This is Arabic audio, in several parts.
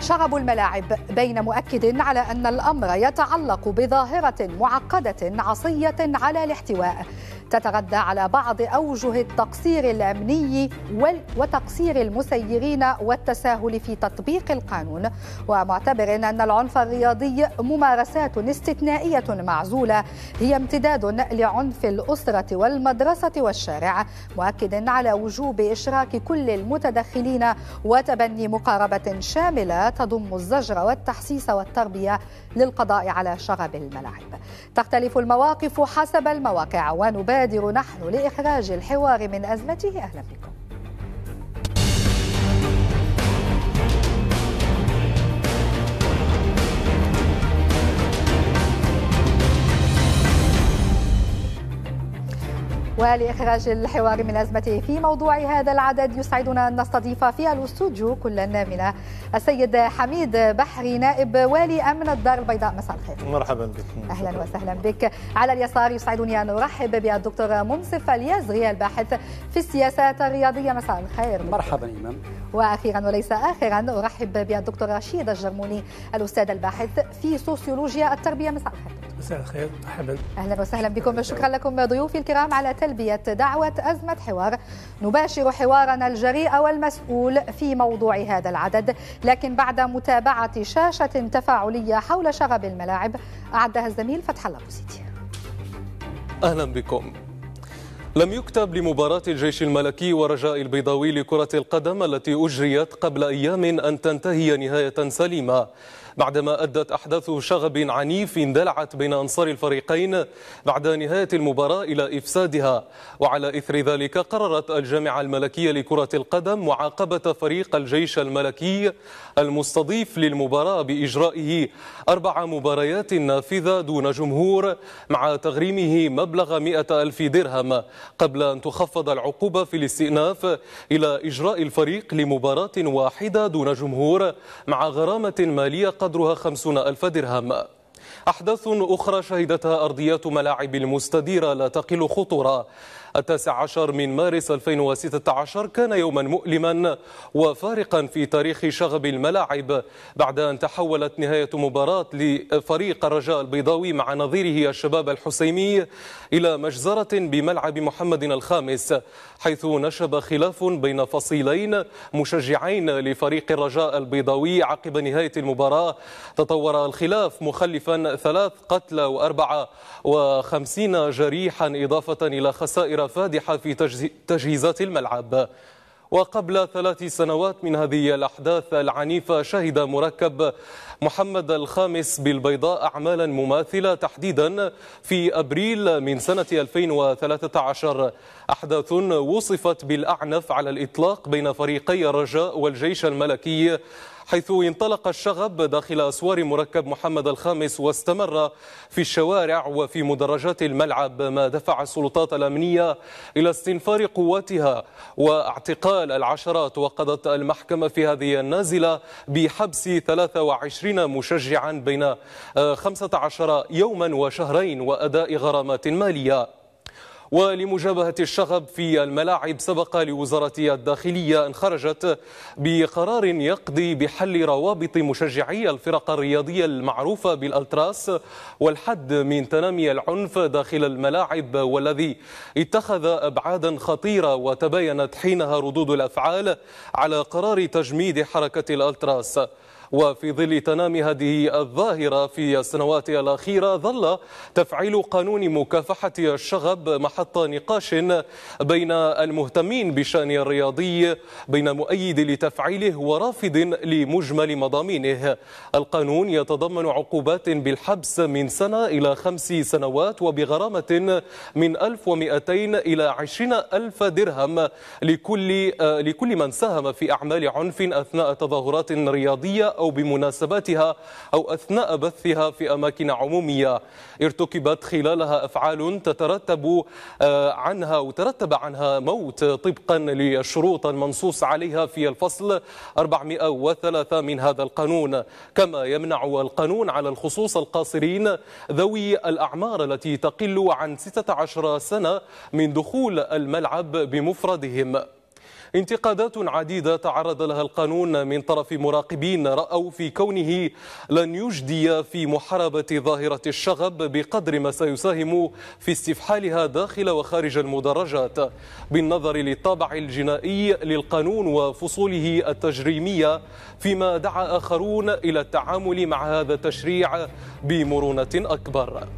شغب الملاعب بين مؤكد على أن الأمر يتعلق بظاهرة معقدة عصية على الاحتواء تتغدى على بعض أوجه التقصير الأمني وتقصير المسيرين والتساهل في تطبيق القانون ومعتبر أن العنف الرياضي ممارسات استثنائية معزولة هي امتداد لعنف الأسرة والمدرسة والشارع مؤكدا على وجوب إشراك كل المتدخلين وتبني مقاربة شاملة تضم الزجر والتحسيس والتربية للقضاء على شغب الملاعب تختلف المواقف حسب المواقع ونبالغ نبادر نحن لإخراج الحوار من أزمته أهلا بكم ولإخراج الحوار من أزمته في موضوع هذا العدد يسعدنا أن نستضيف في الاستوديو كل من السيد حميد بحري نائب والي أمن الدار البيضاء مساء الخير مرحبا بك أهلا وسهلا بك على اليسار يسعدني أن أرحب بالدكتور منصف اليزغي الباحث في السياسات الرياضية مساء الخير مرحبا إمام وأخيرا وليس آخرا أرحب بالدكتور رشيد الجرموني الأستاذ الباحث في سوسيولوجيا التربية مساء الخير مساء الخير مرحبا أهلا وسهلا بكم شكرا لكم ضيوفي الكرام على تل تلبية دعوة أزمة حوار نباشر حوارنا الجريء والمسؤول في موضوع هذا العدد لكن بعد متابعة شاشة تفاعلية حول شغب الملاعب أعدها الزميل فتح الله بوسيدي أهلا بكم لم يكتب لمباراة الجيش الملكي ورجاء البيضاوي لكرة القدم التي أجريت قبل أيام أن تنتهي نهاية سليمة بعدما أدت أحداث شغب عنيف اندلعت بين أنصار الفريقين بعد نهاية المباراة إلى إفسادها وعلى إثر ذلك قررت الجامعة الملكية لكرة القدم معاقبة فريق الجيش الملكي المستضيف للمباراة بإجرائه أربع مباريات نافذة دون جمهور مع تغريمه مبلغ مئة ألف درهم قبل أن تخفض العقوبة في الاستئناف إلى إجراء الفريق لمباراة واحدة دون جمهور مع غرامة مالية قدرها خمسون ألف درهم أحداث أخرى شهدتها أرضيات ملاعب المستديرة لا تقل خطورة التاسع عشر من مارس 2016 كان يوما مؤلما وفارقا في تاريخ شغب الملاعب بعد أن تحولت نهاية مباراة لفريق الرجاء البيضاوي مع نظيره الشباب الحسيمي إلى مجزرة بملعب محمد الخامس حيث نشب خلاف بين فصيلين مشجعين لفريق الرجاء البيضاوي عقب نهاية المباراة تطور الخلاف مخلفا ثلاث قتلى وأربعة وخمسين جريحا إضافة إلى خسائر خسائر فادحة في تجهيزات الملعب وقبل ثلاث سنوات من هذه الأحداث العنيفة شهد مركب محمد الخامس بالبيضاء أعمالا مماثلة تحديدا في أبريل من سنة 2013 أحداث وصفت بالأعنف على الإطلاق بين فريقي الرجاء والجيش الملكي حيث انطلق الشغب داخل أسوار مركب محمد الخامس واستمر في الشوارع وفي مدرجات الملعب ما دفع السلطات الأمنية إلى استنفار قواتها واعتقال العشرات وقضت المحكمة في هذه النازلة بحبس 23 مشجعا بين 15 يوما وشهرين وأداء غرامات مالية ولمجابهة الشغب في الملاعب سبق لوزارة الداخلية أن خرجت بقرار يقضي بحل روابط مشجعي الفرق الرياضية المعروفة بالألتراس والحد من تنامي العنف داخل الملاعب والذي اتخذ أبعادا خطيرة وتباينت حينها ردود الأفعال على قرار تجميد حركة الألتراس وفي ظل تنام هذه الظاهرة في السنوات الأخيرة ظل تفعيل قانون مكافحة الشغب محط نقاش بين المهتمين بشأن الرياضي بين مؤيد لتفعيله ورافض لمجمل مضامينه القانون يتضمن عقوبات بالحبس من سنة إلى خمس سنوات وبغرامة من 1200 إلى 20000 درهم لكل لكل من ساهم في أعمال عنف أثناء تظاهرات رياضية أو بمناسباتها أو أثناء بثها في أماكن عمومية ارتكبت خلالها أفعال تترتب آه، عنها وترتب عنها موت طبقا للشروط المنصوص عليها في الفصل 403 من هذا القانون كما يمنع القانون على الخصوص القاصرين ذوي الأعمار التي تقل عن 16 سنة من دخول الملعب بمفردهم انتقادات عديدة تعرض لها القانون من طرف مراقبين رأوا في كونه لن يجدي في محاربة ظاهرة الشغب بقدر ما سيساهم في استفحالها داخل وخارج المدرجات بالنظر للطابع الجنائي للقانون وفصوله التجريمية فيما دعا آخرون إلى التعامل مع هذا التشريع بمرونة أكبر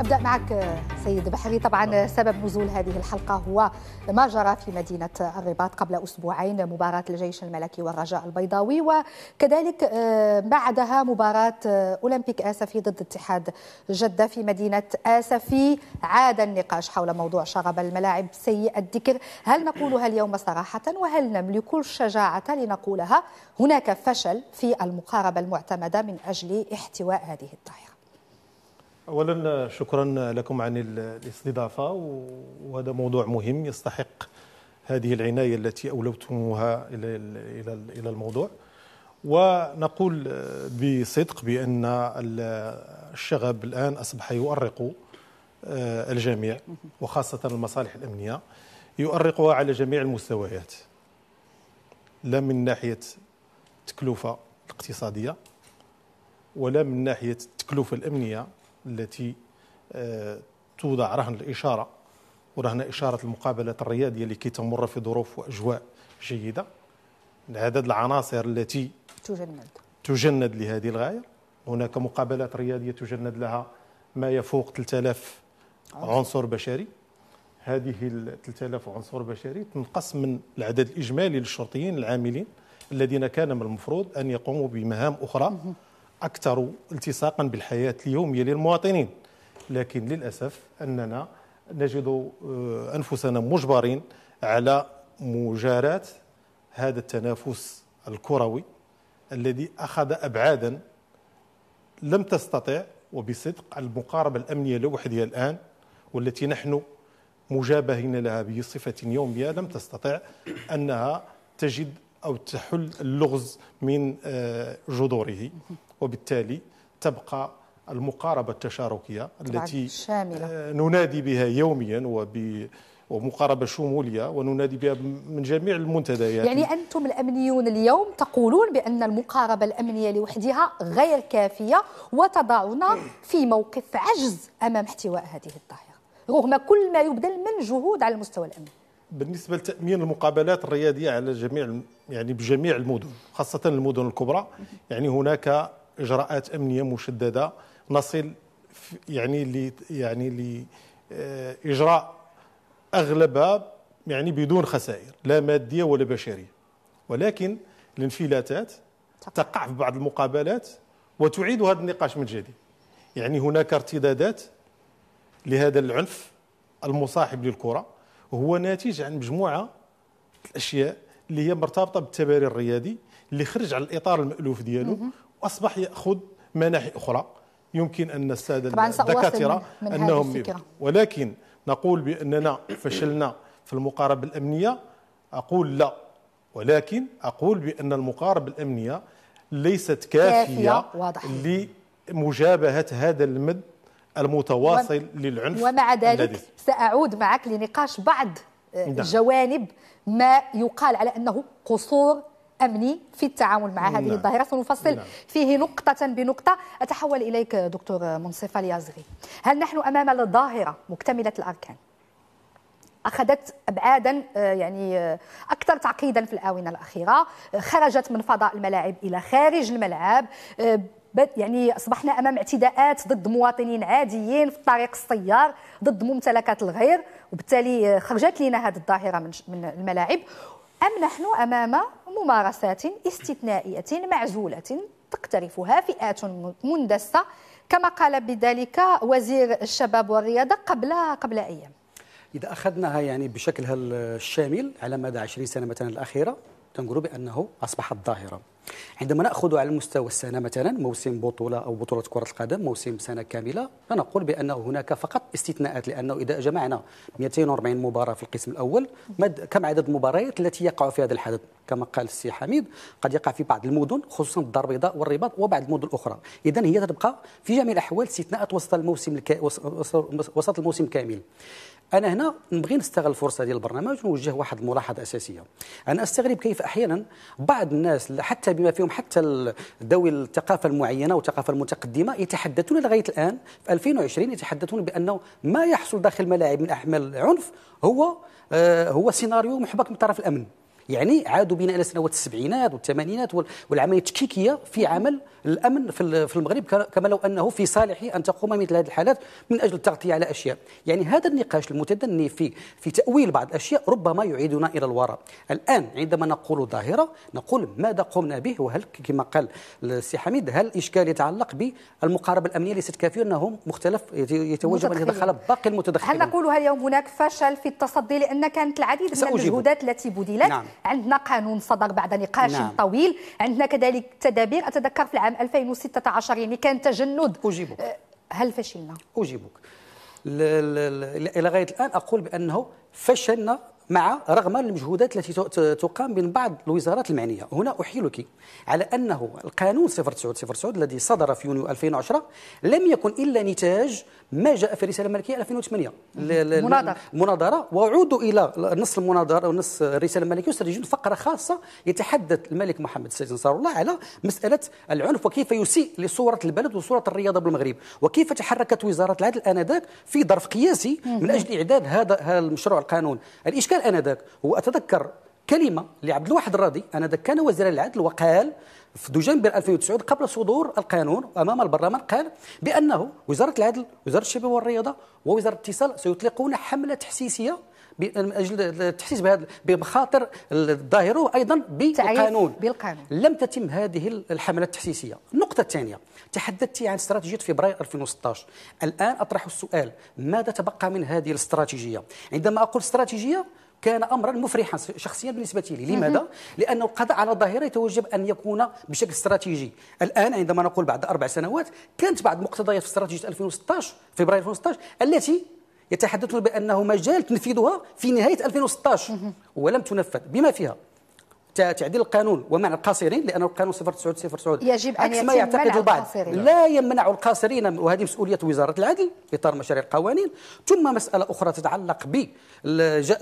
أبدأ معك سيد بحري طبعا نعم. سبب نزول هذه الحلقة هو ما جرى في مدينة الرباط قبل أسبوعين مباراة الجيش الملكي والرجاء البيضاوي وكذلك آه، بعدها مباراة آه، أولمبيك آسفي ضد اتحاد جدة في مدينة آسفي عاد النقاش حول موضوع شغب الملاعب سيء الذكر هل نقولها اليوم صراحة وهل نملك الشجاعة لنقولها هناك فشل في المقاربة المعتمدة من أجل احتواء هذه الطائره اولا شكرا لكم عن الاستضافه وهذا موضوع مهم يستحق هذه العنايه التي اولوتموها الى الى الموضوع ونقول بصدق بان الشغب الان اصبح يؤرق آه، الجميع وخاصه المصالح الامنيه يؤرقها على جميع المستويات لا من ناحيه التكلفه الاقتصاديه ولا من ناحيه التكلفه الامنيه التي آه، توضع رهن الإشارة ورهن إشارة المقابلات الرياضيه لكي تمر في ظروف وأجواء جيدة عدد العناصر التي تجند تجند لهذه الغاية هناك مقابلات رياضيه تجند لها ما يفوق 3000 عنصر بشري هذه ال 3000 عنصر بشري تنقص من العدد الإجمالي للشرطيين العاملين الذين كان من المفروض أن يقوموا بمهام أخرى اكثر التصاقا بالحياه اليوميه للمواطنين لكن للاسف اننا نجد آه، انفسنا مجبرين على مجاراه هذا التنافس الكروي الذي اخذ ابعادا لم تستطع وبصدق المقاربه الامنيه لوحدها الان والتي نحن مجابهين لها بصفه يوميه لم تستطع انها تجد او تحل اللغز من آه، جذوره وبالتالي تبقى المقاربة التشاركية التي شاملة. آه، ننادي بها يوميا وب ومقاربة شمولية وننادي بها من جميع المنتديات يعني أنتم الأمنيون اليوم تقولون بأن المقاربة الأمنية لوحدها غير كافية وتضعنا في موقف عجز أمام احتواء هذه الظاهرة رغم كل ما يبذل من جهود على المستوى الأمني بالنسبة لتأمين المقابلات الريادية على جميع يعني بجميع المدن خاصة المدن الكبرى يعني هناك اجراءات امنيه مشدده نصل يعني لي يعني لي آه، اجراء اغلبها يعني بدون خسائر لا ماديه ولا بشريه ولكن الانفلاتات تقع في بعض المقابلات وتعيد هذا النقاش من جديد يعني هناك ارتدادات لهذا العنف المصاحب للكره هو ناتج عن مجموعه الاشياء اللي هي مرتبطه بالتباري الرياضي اللي خرج على الاطار المالوف ديالو اصبح ياخذ مناحي اخرى يمكن ان الساده الدكاتره انهم ولكن نقول باننا فشلنا في المقاربه الامنيه اقول لا ولكن اقول بان المقاربه الامنيه ليست كافيه, كافية لمجابهه هذا المد المتواصل و... للعنف ومع ذلك الذي. ساعود معك لنقاش بعض آه، نعم. جوانب ما يقال على انه قصور امني في التعامل مع هذه نعم. الظاهره سنفصل نعم. فيه نقطه بنقطه اتحول اليك دكتور منصف اليازغي هل نحن امام الظاهره مكتمله الاركان اخذت ابعادا آه، يعني آه، اكثر تعقيدا في الاونه الاخيره آه، خرجت من فضاء الملاعب الى خارج الملعب يعني اصبحنا امام اعتداءات ضد مواطنين عاديين في طريق السيار ضد ممتلكات الغير وبالتالي خرجت لنا هذه الظاهره من الملاعب أم نحن أمام ممارسات استثنائية معزولة تقترفها فئات مندسة كما قال بذلك وزير الشباب والرياضة قبل قبل أيام إذا أخذناها يعني بشكلها الشامل على مدى 20 سنة مثلا الأخيرة تنقولوا بانه أصبحت ظاهرة عندما نأخذ على مستوى السنة مثلا موسم بطولة أو بطولة كرة القدم موسم سنة كاملة فنقول بأن هناك فقط استثناءات لأنه إذا جمعنا 240 مباراة في القسم الأول كم عدد المباريات التي يقع في هذا الحدث كما قال السي حميد قد يقع في بعض المدن خصوصا الدار البيضاء والرباط وبعض المدن الاخرى اذا هي تبقى في جميع الاحوال استثناءات وسط الموسم الك... وسط الموسم كامل انا هنا نبغي نستغل الفرصه ديال البرنامج ونوجه واحد الملاحظه اساسيه انا استغرب كيف احيانا بعض الناس حتى بما فيهم حتى ذوي الثقافه المعينه والثقافه المتقدمه يتحدثون لغايه الان في 2020 يتحدثون بانه ما يحصل داخل الملاعب من احمال عنف هو آه هو سيناريو محبك من طرف الامن يعني عادوا بنا الى سنوات السبعينات والثمانينات والعمليه التشكيكيه في عمل الامن في المغرب كما لو انه في صالحه ان تقوم مثل هذه الحالات من اجل التغطيه على اشياء يعني هذا النقاش المتدني في في تاويل بعض الاشياء ربما يعيدنا الى الوراء الان عندما نقول ظاهره نقول ماذا قمنا به وهل كما قال السي حميد هل الاشكال يتعلق بالمقاربه الامنيه ليست كافيه انهم مختلف يتوجب ان يتدخل باقي المتدخلين هل نقول اليوم هناك فشل في التصدي لان كانت العديد من الجهودات المجهودات التي بذلت نعم. عندنا قانون صدر بعد نقاش نعم. طويل عندنا كذلك تدابير أتذكر في العام 2016 يعني كان تجند أجيبك آه، هل فشلنا؟ أجيبك إلى غاية الآن أقول بأنه فشلنا مع رغم المجهودات التي تقام من بعض الوزارات المعنيه هنا احيلك على انه القانون 0909 الذي صدر في يونيو 2010 لم يكن الا نتاج ما جاء في الرساله الملكيه 2008 المناظره وعودوا الى نص المناظره ونص الرساله الملكيه يسترجون فقره خاصه يتحدث الملك محمد السادس نصر الله على مساله العنف وكيف يسيء لصوره البلد وصوره الرياضه بالمغرب وكيف تحركت وزاره العدل انذاك في ظرف قياسي من اجل اعداد هذا المشروع القانون الاشكال قال انذاك واتذكر كلمه لعبد الواحد الراضي انذاك كان وزيرا للعدل وقال في دجنبر 2009 قبل صدور القانون امام البرلمان قال بانه وزاره العدل وزاره الشباب والرياضه ووزاره الاتصال سيطلقون حمله تحسيسيه من اجل التحسيس بهذا بخاطر الظاهر ايضا بالقانون بالقانون لم تتم هذه الحمله التحسيسيه النقطه الثانيه تحدثت عن استراتيجيه فبراير 2016 الان اطرح السؤال ماذا تبقى من هذه الاستراتيجيه عندما اقول استراتيجيه كان امرا مفرحا شخصيا بالنسبه لي لماذا لانه القضاء على ظاهره يتوجب ان يكون بشكل استراتيجي الان عندما نقول بعد اربع سنوات كانت بعض مقتضيات في استراتيجيه 2016 فبراير 2016 التي يتحدثون بانه مجال تنفيذها في نهايه 2016 ولم تنفذ بما فيها تعديل القانون ومنع القاصرين لأن القانون 0909 يجب أن ما يعتقد البعض القاصرين. لا يمنع القاصرين وهذه مسؤولية وزارة العدل في إطار مشاريع القوانين ثم مسألة أخرى تتعلق ب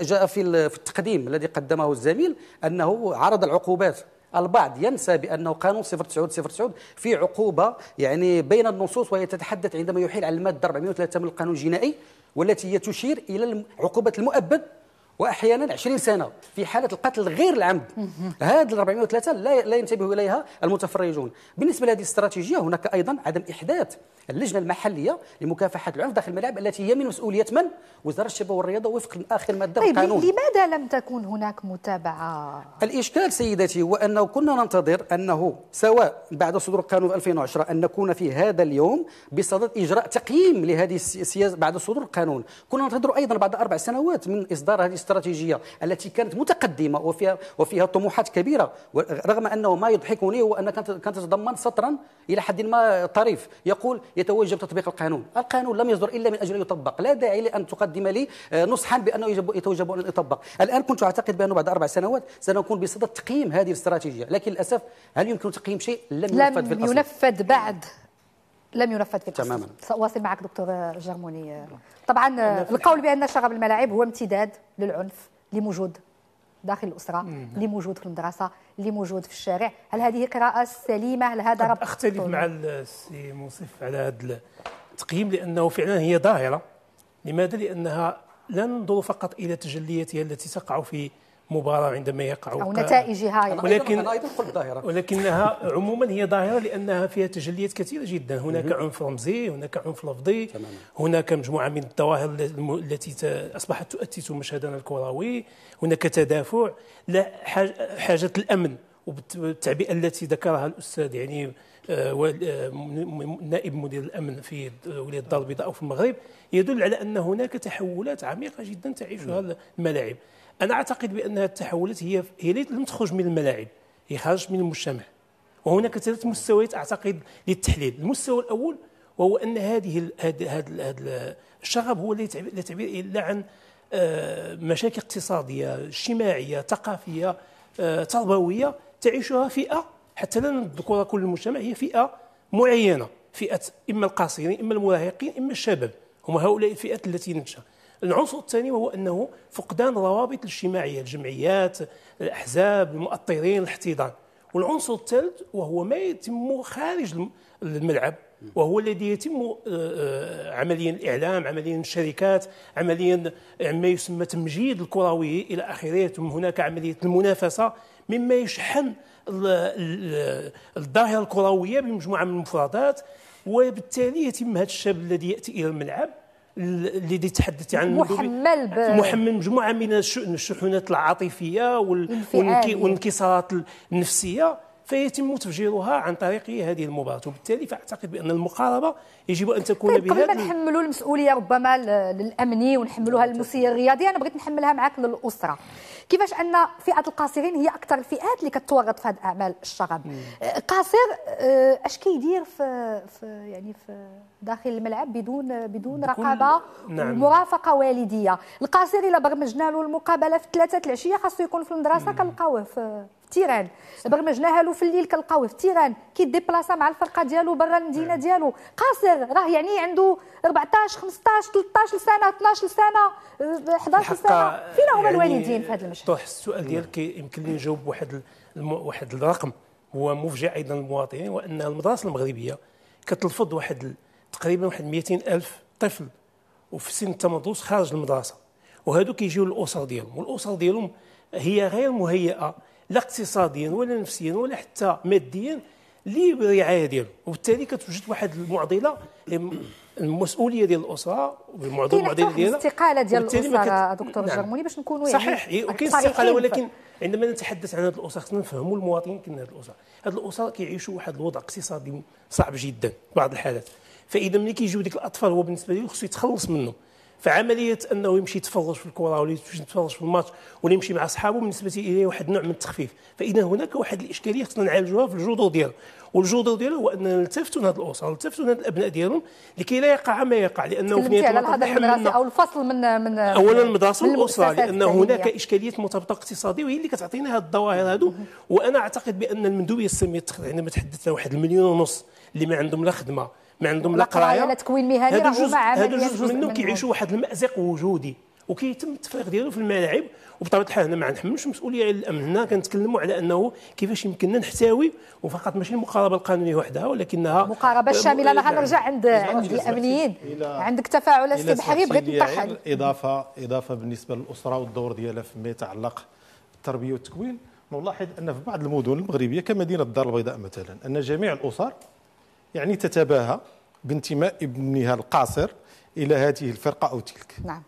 جاء في التقديم الذي قدمه الزميل أنه عرض العقوبات البعض ينسى بانه قانون 0909 في عقوبه يعني بين النصوص وهي تتحدث عندما يحيل على الماده 403 من القانون الجنائي والتي هي تشير الى عقوبه المؤبد واحيانا 20 سنه في حاله القتل غير العمد هذه ال 403 لا لا ينتبه اليها المتفرجون بالنسبه لهذه الاستراتيجيه هناك ايضا عدم احداث اللجنه المحليه لمكافحه العنف داخل الملاعب التي هي من مسؤوليه من وزاره الشباب والرياضه وفق اخر ماده طيب القانون لماذا لم تكن هناك متابعه الاشكال سيدتي هو انه كنا ننتظر انه سواء بعد صدور القانون 2010 ان نكون في هذا اليوم بصدد اجراء تقييم لهذه السياسه بعد صدور القانون كنا ننتظر ايضا بعد اربع سنوات من اصدار هذه الاستراتيجيه التي كانت متقدمه وفيها وفيها طموحات كبيره رغم انه ما يضحكني هو ان كانت تتضمن سطرا الى حد ما طريف يقول يتوجب تطبيق القانون القانون لم يصدر الا من اجل ان يطبق لا داعي لان تقدم لي آه، نصحا بانه يجب يتوجب ان يطبق الان كنت اعتقد بانه بعد اربع سنوات سنكون بصدد تقييم هذه الاستراتيجيه لكن للاسف هل يمكن تقييم شيء لم, لم ينفذ في الاصل ينفذ بعد لم ينفذ في القصة تماما سأواصل معك دكتور جرموني طبعا القول بأن شغب الملاعب هو امتداد للعنف اللي موجود داخل الأسرة اللي موجود في المدرسة اللي موجود في الشارع هل هذه قراءة سليمة هل هذا ربط أختلف مع السي موصف على هذا التقييم لأنه فعلا هي ظاهرة لماذا؟ لأنها لا ننظر فقط إلى تجلياتها التي تقع في مباراه عندما يقع او نتائجها يعني. ولكن ولكنها عموما هي ظاهره لانها فيها تجليات كثيره جدا هناك عنف رمزي هناك عنف لفظي هناك مجموعه من الظواهر التي اصبحت تؤتي مشهدنا الكروي هناك تدافع لا حاجه الامن وبالتعبئه التي ذكرها الاستاذ يعني آه، آه، نائب مدير الامن في ولايه الدار البيضاء او في المغرب يدل على ان هناك تحولات عميقه جدا تعيشها الملاعب انا اعتقد بان هذه التحولات هي هي لم تخرج من الملاعب هي خرجت من المجتمع وهناك ثلاث مستويات اعتقد للتحليل المستوى الاول وهو ان هذه هذا الشغب هو لا تعبير الا عن آه، مشاكل اقتصاديه اجتماعيه ثقافيه آه، تربويه تعيشها فئه حتى لا نذكر كل المجتمع هي فئه معينه فئه اما القاصرين اما المراهقين اما الشباب هم هؤلاء الفئات التي ننشا العنصر الثاني وهو انه فقدان الروابط الاجتماعيه الجمعيات الاحزاب المؤطرين الاحتضان والعنصر الثالث وهو ما يتم خارج الملعب وهو الذي يتم آه، آه، عمليا الاعلام عمليا الشركات عمليا يعني ما يسمى تمجيد الكروي الى اخره ثم هناك عمليه المنافسه مما يشحن الظاهره الكرويه بمجموعه من المفردات وبالتالي يتم هذا الشاب الذي ياتي الى الملعب اللي تحدثت عن محمل ب... محمل مجموعه من الشحنات العاطفيه والانكسارات النفسيه فيتم تفجيرها عن طريق هذه المباراه وبالتالي فاعتقد بان المقاربه يجب ان تكون طيب بهذا قبل ما نحملوا المسؤوليه ربما للامني ونحملوها للمسير الرياضي انا بغيت نحملها معك للاسره كيفاش ان فئه القاصرين هي اكثر الفئات اللي كتورط في هذه اعمال الشغب أه، قاصر أه، اش كيدير في, في يعني في داخل الملعب بدون بدون رقابه نعم. ومرافقه والديه القاصر الا برمجنا له المقابله في ثلاثه العشيه خاصو يكون في المدرسه كنلقاوه في في برمجناها له في الليل كنلقاوه في التيران كيديبلاسا مع الفرقه ديالو برا المدينه نعم. ديالو قاصر راه يعني عنده 14 15 13 سنه 12 سنه 11 سنه فين هما يعني الوالدين في هذا المشهد طوح السؤال نعم. ديالك يمكن لي نجاوب واحد واحد الرقم هو مفجع ايضا للمواطنين وان المدارس المغربيه كتلفظ واحد تقريبا واحد 200 الف طفل وفي سن التمدرس خارج المدرسه وهادو كيجيو للاسر ديالهم والاسر ديالهم هي غير مهيئه لا اقتصاديا ولا نفسيا ولا حتى ماديا لرعايه ديالو وبالتالي كتوجد واحد المعضله المسؤوليه ديال الاسره والمعضله المعضله ديالها الاستقاله ديال الاسره كت... دكتور نعم. الجرموني باش نكونوا يعني صحيح إيه، وكاين استقاله ولكن عندما نتحدث عن هذه الاسر خصنا نفهموا المواطنين كنا هذه الاسر هذه الاسر كيعيشوا واحد الوضع اقتصادي صعب جدا في بعض الحالات فاذا ملي كيجيو ديك الاطفال هو بالنسبه ليه خصو يتخلص منهم فعمليه انه يمشي يتفرج في الكره ولا يمشي يتفرج في الماتش ولا يمشي مع اصحابه بالنسبه اليه واحد النوع من التخفيف فاذا هناك واحد الاشكاليه خصنا نعالجوها في الجذور ديالها والجذور ديالها هو اننا نلتفتوا لهذ الاسر نلتفتوا لهذ الابناء ديالهم لكي لا يقع ما يقع لانه في نهايه المطاف المدرسه او الفصل من من اولا المدرسه والاسره لان هناك اشكاليات مرتبطه اقتصاديه وهي اللي كتعطينا هذه الظواهر هذو وانا اعتقد بان المندوبيه الساميه عندما تحدثنا واحد المليون ونص اللي ما عندهم لا خدمه ما عندهم لا قرايه لا تكوين مهني هذا جزء هذا جزء منهم كيعيشوا واحد المازق وجودي وكيتم التفريغ ديالو في الملاعب وبطبيعه الحال هنا ما نحملوش مسؤوليه على الامن هنا كنتكلموا على انه كيفاش يمكننا نحتوي وفقط ماشي المقاربه القانونيه وحدها ولكنها مقاربه شامله انا غنرجع عند عند الامنيين عندك تفاعل استي بحري بغيت نطرح اضافه اضافه بالنسبه للاسره والدور ديالها فيما يتعلق بالتربيه والتكوين نلاحظ ان في بعض المدن المغربيه كمدينه الدار البيضاء مثلا ان جميع الاسر يعني تتباهى بانتماء ابنها القاصر الى هذه الفرقه او تلك نعم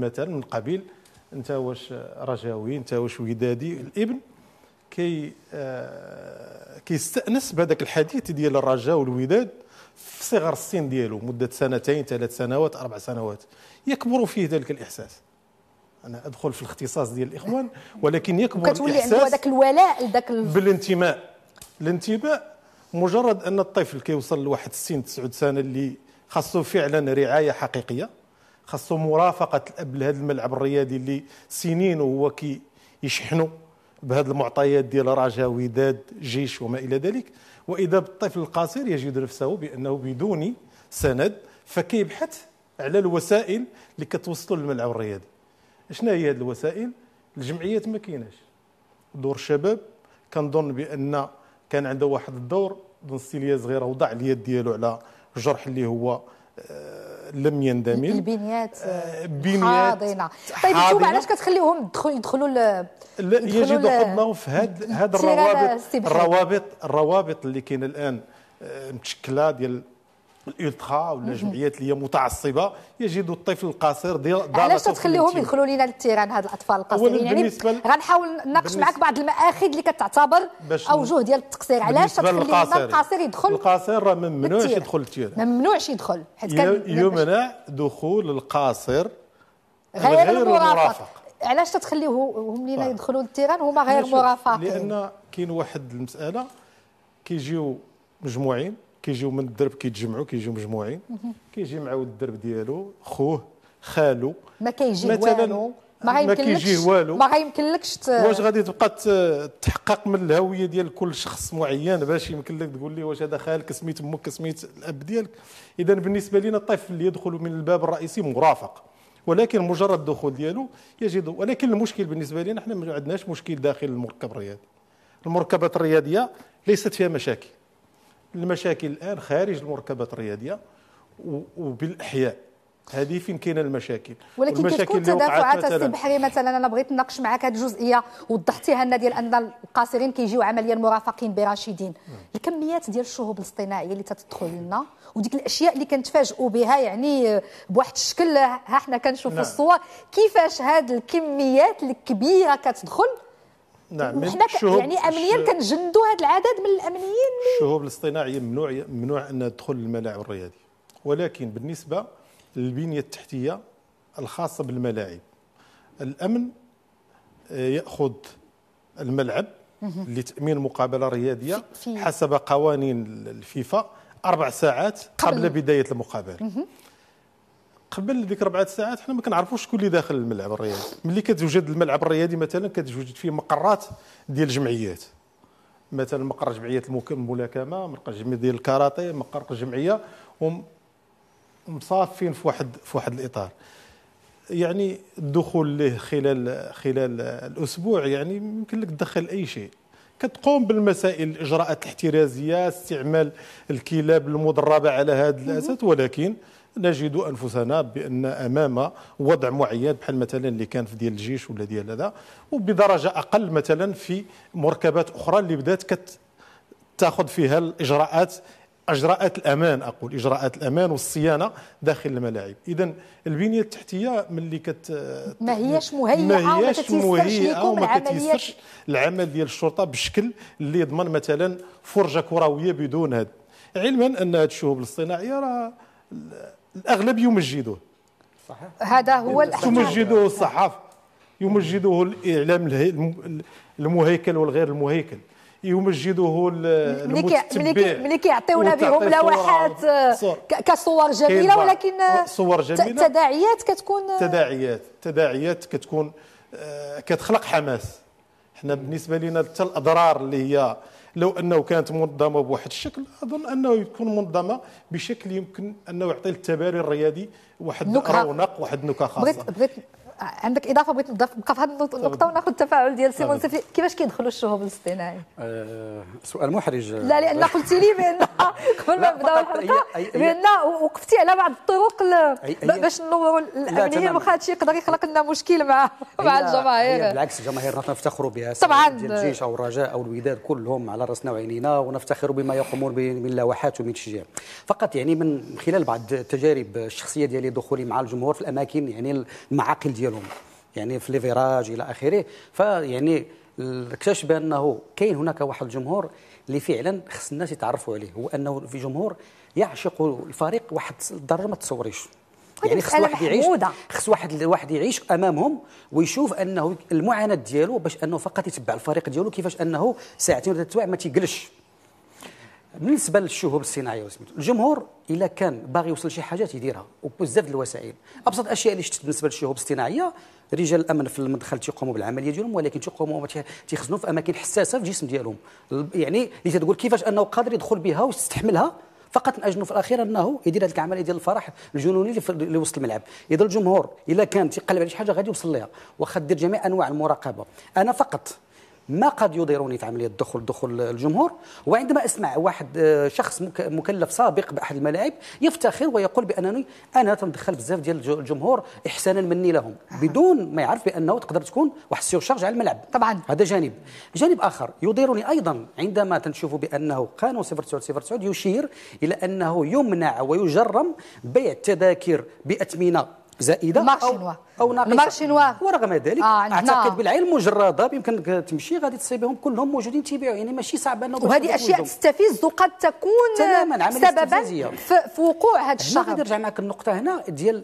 مثلا من قبيل انت واش رجاوي انت واش ودادي الابن كي آه كيستانس بهذاك الحديث ديال الرجاء والوداد في صغر السن ديالو مده سنتين ثلاث سنوات اربع سنوات يكبر فيه ذلك الاحساس انا ادخل في الاختصاص ديال الاخوان ولكن يكبر الاحساس كتولي عنده هذاك الولاء لذاك بالانتماء الانتماء مجرد ان الطفل كيوصل لواحد السن 9 سنه اللي خاصو فعلا رعايه حقيقيه خاصو مرافقه الاب لهذا الملعب الرياضي اللي سنين وهو كيشحنو بهذه المعطيات ديال رجاء وداد جيش وما الى ذلك واذا بالطفل القصير يجد نفسه بانه بدون سند فكيبحث على الوسائل اللي كتوصلوا للملعب الرياضي شنو هي هذه الوسائل الجمعيات ما كايناش دور الشباب كنظن بان كان عنده واحد الدور بنصيليه صغيره وضع اليد ديالو على الجرح اللي هو آه، لم يندمج البنيات آه، آه، بنيات طيب انتم علاش كتخليوهم يدخلوا ل لا يجي خدمه في هذا هاد الروابط الروابط الروابط اللي كاينه الان متشكله ديال الالترا ولا الجمعيات اللي هي متعصبه يجد الطفل القصير علاش تخليهم يدخلوا لنا للتيران هاد الاطفال القصيرين يعني غنحاول نناقش معك بعض المآخذ اللي كتعتبر اوجه ديال التقصير علاش تخلي القصير يدخل القصير راه ممنوعش يدخل للتيران ممنوعش يدخل حيت كان يمنع دخول القاصر غير, غير المرافق علاش تتخليوهم لينا طيب. يدخلوا للتيران هما غير مرافقين لان كاين واحد المساله كيجيو مجموعين كيجيو من الدرب كيتجمعوا كيجيو مجموعين كيجي معاه الدرب ديالو خوه خالو ما كيجي والو ما غيمكنلكش ما غيمكنلكش ت... واش غادي تبقى تحقق من الهويه ديال كل شخص معين باش يمكن لك تقول لي واش هذا خالك سميت امك سميت الاب ديالك اذا بالنسبه لنا الطفل اللي يدخل من الباب الرئيسي مرافق ولكن مجرد الدخول ديالو يجد ولكن المشكل بالنسبه لنا احنا ما عندناش مشكل داخل المركب الرياضي المركبات الرياضيه ليست فيها مشاكل المشاكل الان خارج المركبات الرياضيه وبالاحياء هذه فين كاين المشاكل ولكن كتكون تدافعات السي بحري مثلا انا بغيت نناقش معك هذه الجزئيه وضحتيها لنا ديال ان القاصرين كيجيو عمليا مرافقين براشدين الكميات ديال الشهب الاصطناعيه اللي تتدخل لنا وديك الاشياء اللي كنتفاجئوا بها يعني بواحد الشكل ها حنا كنشوفوا نعم. الصور كيفاش هذه الكميات الكبيره كتدخل نعم من الشهوب يعني امنيا كنجندوا هذا العدد من الامنيين الشهوب الاصطناعيه ممنوع ممنوع انها تدخل للملاعب الرياضيه ولكن بالنسبه للبنيه التحتيه الخاصه بالملاعب الامن آه، ياخذ الملعب لتامين مقابله رياضيه حسب قوانين الفيفا اربع ساعات قبل, قبل بدايه المقابله قبل ديك ربعة ساعات حنا ما كنعرفوش شكون اللي داخل الملعب الرياضي ملي كتوجد الملعب الرياضي مثلا كتوجد فيه مقرات ديال الجمعيات مثلا مقر جمعيه الملاكمه مقر جمعيه ديال الكاراتيه مقر الجمعيه ومصافين في واحد في واحد الاطار يعني الدخول له خلال خلال الاسبوع يعني يمكن لك تدخل اي شيء كتقوم بالمسائل الاجراءات الاحترازيه استعمال الكلاب المدربه على هذا الاساس ولكن نجد انفسنا بان امام وضع معين بحال مثلا اللي كان في ديال الجيش ولا ديال هذا وبدرجه اقل مثلا في مركبات اخرى اللي بدات تاخذ فيها الاجراءات اجراءات الامان اقول اجراءات الامان والصيانه داخل الملاعب اذا البنيه التحتيه ملي كت ما هياش مهيئه ما هياش مهيئه وما كتيسرش العمل ديال الشرطه بشكل اللي يضمن مثلا فرجه كرويه بدون هذا علما ان هذه الشهوب الاصطناعيه راه الأغلب يمجدوه صحيح هذا هو الاحتمال يمجده الصحافة يمجده الإعلام المهيكل والغير المهيكل يمجده المتتبع ملي كيعطيونا بهم لوحات كصور جميله ولكن صور جميله تداعيات كتكون تداعيات تداعيات كتكون آه، كتخلق حماس حنا بالنسبه لنا حتى الاضرار اللي هي لو انه كانت منظمه بواحد الشكل اظن انه تكون منظمه بشكل يمكن انه يعطي التباري الرياضي واحد رونق واحد نكهه خاصه بغيت بغيت عندك اضافه بغيت نبقى في هذه طيب. النقطه وناخذ التفاعل ديال طيب. سيمون سيفي كيفاش كيدخلوا الشهب الاصطناعي؟ أه سؤال محرج لا لان قلتي لي بان قبل ما نبداو الحلقه بان وقفتي على بعض الطرق باش نوروا الامنيه واخا الشيء يقدر يخلق لنا مشكل مع مع الجماهير بالعكس الجماهير راه نفتخروا بها طبعا الجيش او الرجاء او الوداد كلهم على راسنا وعينينا ونفتخر بما يقومون به من لوحات ومن تشجيع فقط يعني من خلال بعض التجارب الشخصيه ديالي دخولي مع الجمهور في الاماكن يعني المعاقل ديالي ديالهم يعني في ليفيراج الى اخره فيعني اكتشف بانه كاين هناك واحد الجمهور اللي فعلا خص الناس يتعرفوا عليه هو انه في جمهور يعشق الفريق واحد الدرجه ما تصوريش يعني خص واحد يعيش خص واحد واحد يعيش امامهم ويشوف انه المعاناه ديالو باش انه فقط يتبع الفريق ديالو كيفاش انه ساعتين ولا ما تيقلش بالنسبه للشهوب الصناعيه وسميتو الجمهور الا كان باغي يوصل شي حاجه تيديرها وبزاف الوسائل ابسط الاشياء اللي شفت بالنسبه للشهوب الصناعيه رجال الامن في المدخل تيقوموا بالعمليه ديالهم ولكن تيقوموا تيخزنوا في اماكن حساسه في الجسم ديالهم يعني اللي تقول كيفاش انه قادر يدخل بها ويستحملها فقط من اجل في الاخير انه يدير هذيك العمليه ديال الفرح الجنوني اللي, اللي وسط الملعب اذا الجمهور الا كان تيقلب على شي حاجه غادي يوصل ليها واخا دير جميع انواع المراقبه انا فقط ما قد يضيرني في عملية دخول دخول الجمهور وعندما أسمع واحد آه، شخص مكلف سابق بأحد الملاعب يفتخر ويقول بأنني أنا تندخل بزاف ديال الجمهور إحسانا مني لهم بدون ما يعرف بأنه تقدر تكون واحد السيرشارج على الملعب طبعا هذا جانب جانب آخر يضيرني أيضا عندما تنشوف بأنه قانون 0909 يشير إلى أنه يمنع ويجرم بيع التذاكر بأثمنة زائده او او ناقصه ورغم ذلك آه نعم. اعتقد بالعين المجرده يمكن تمشي غادي تصيبهم كلهم موجودين تيبيعوا يعني ماشي صعب انه وهذه اشياء تستفز وقد تكون تماما سببا في وقوع هذا الشهر غادي نرجع معك النقطه هنا ديال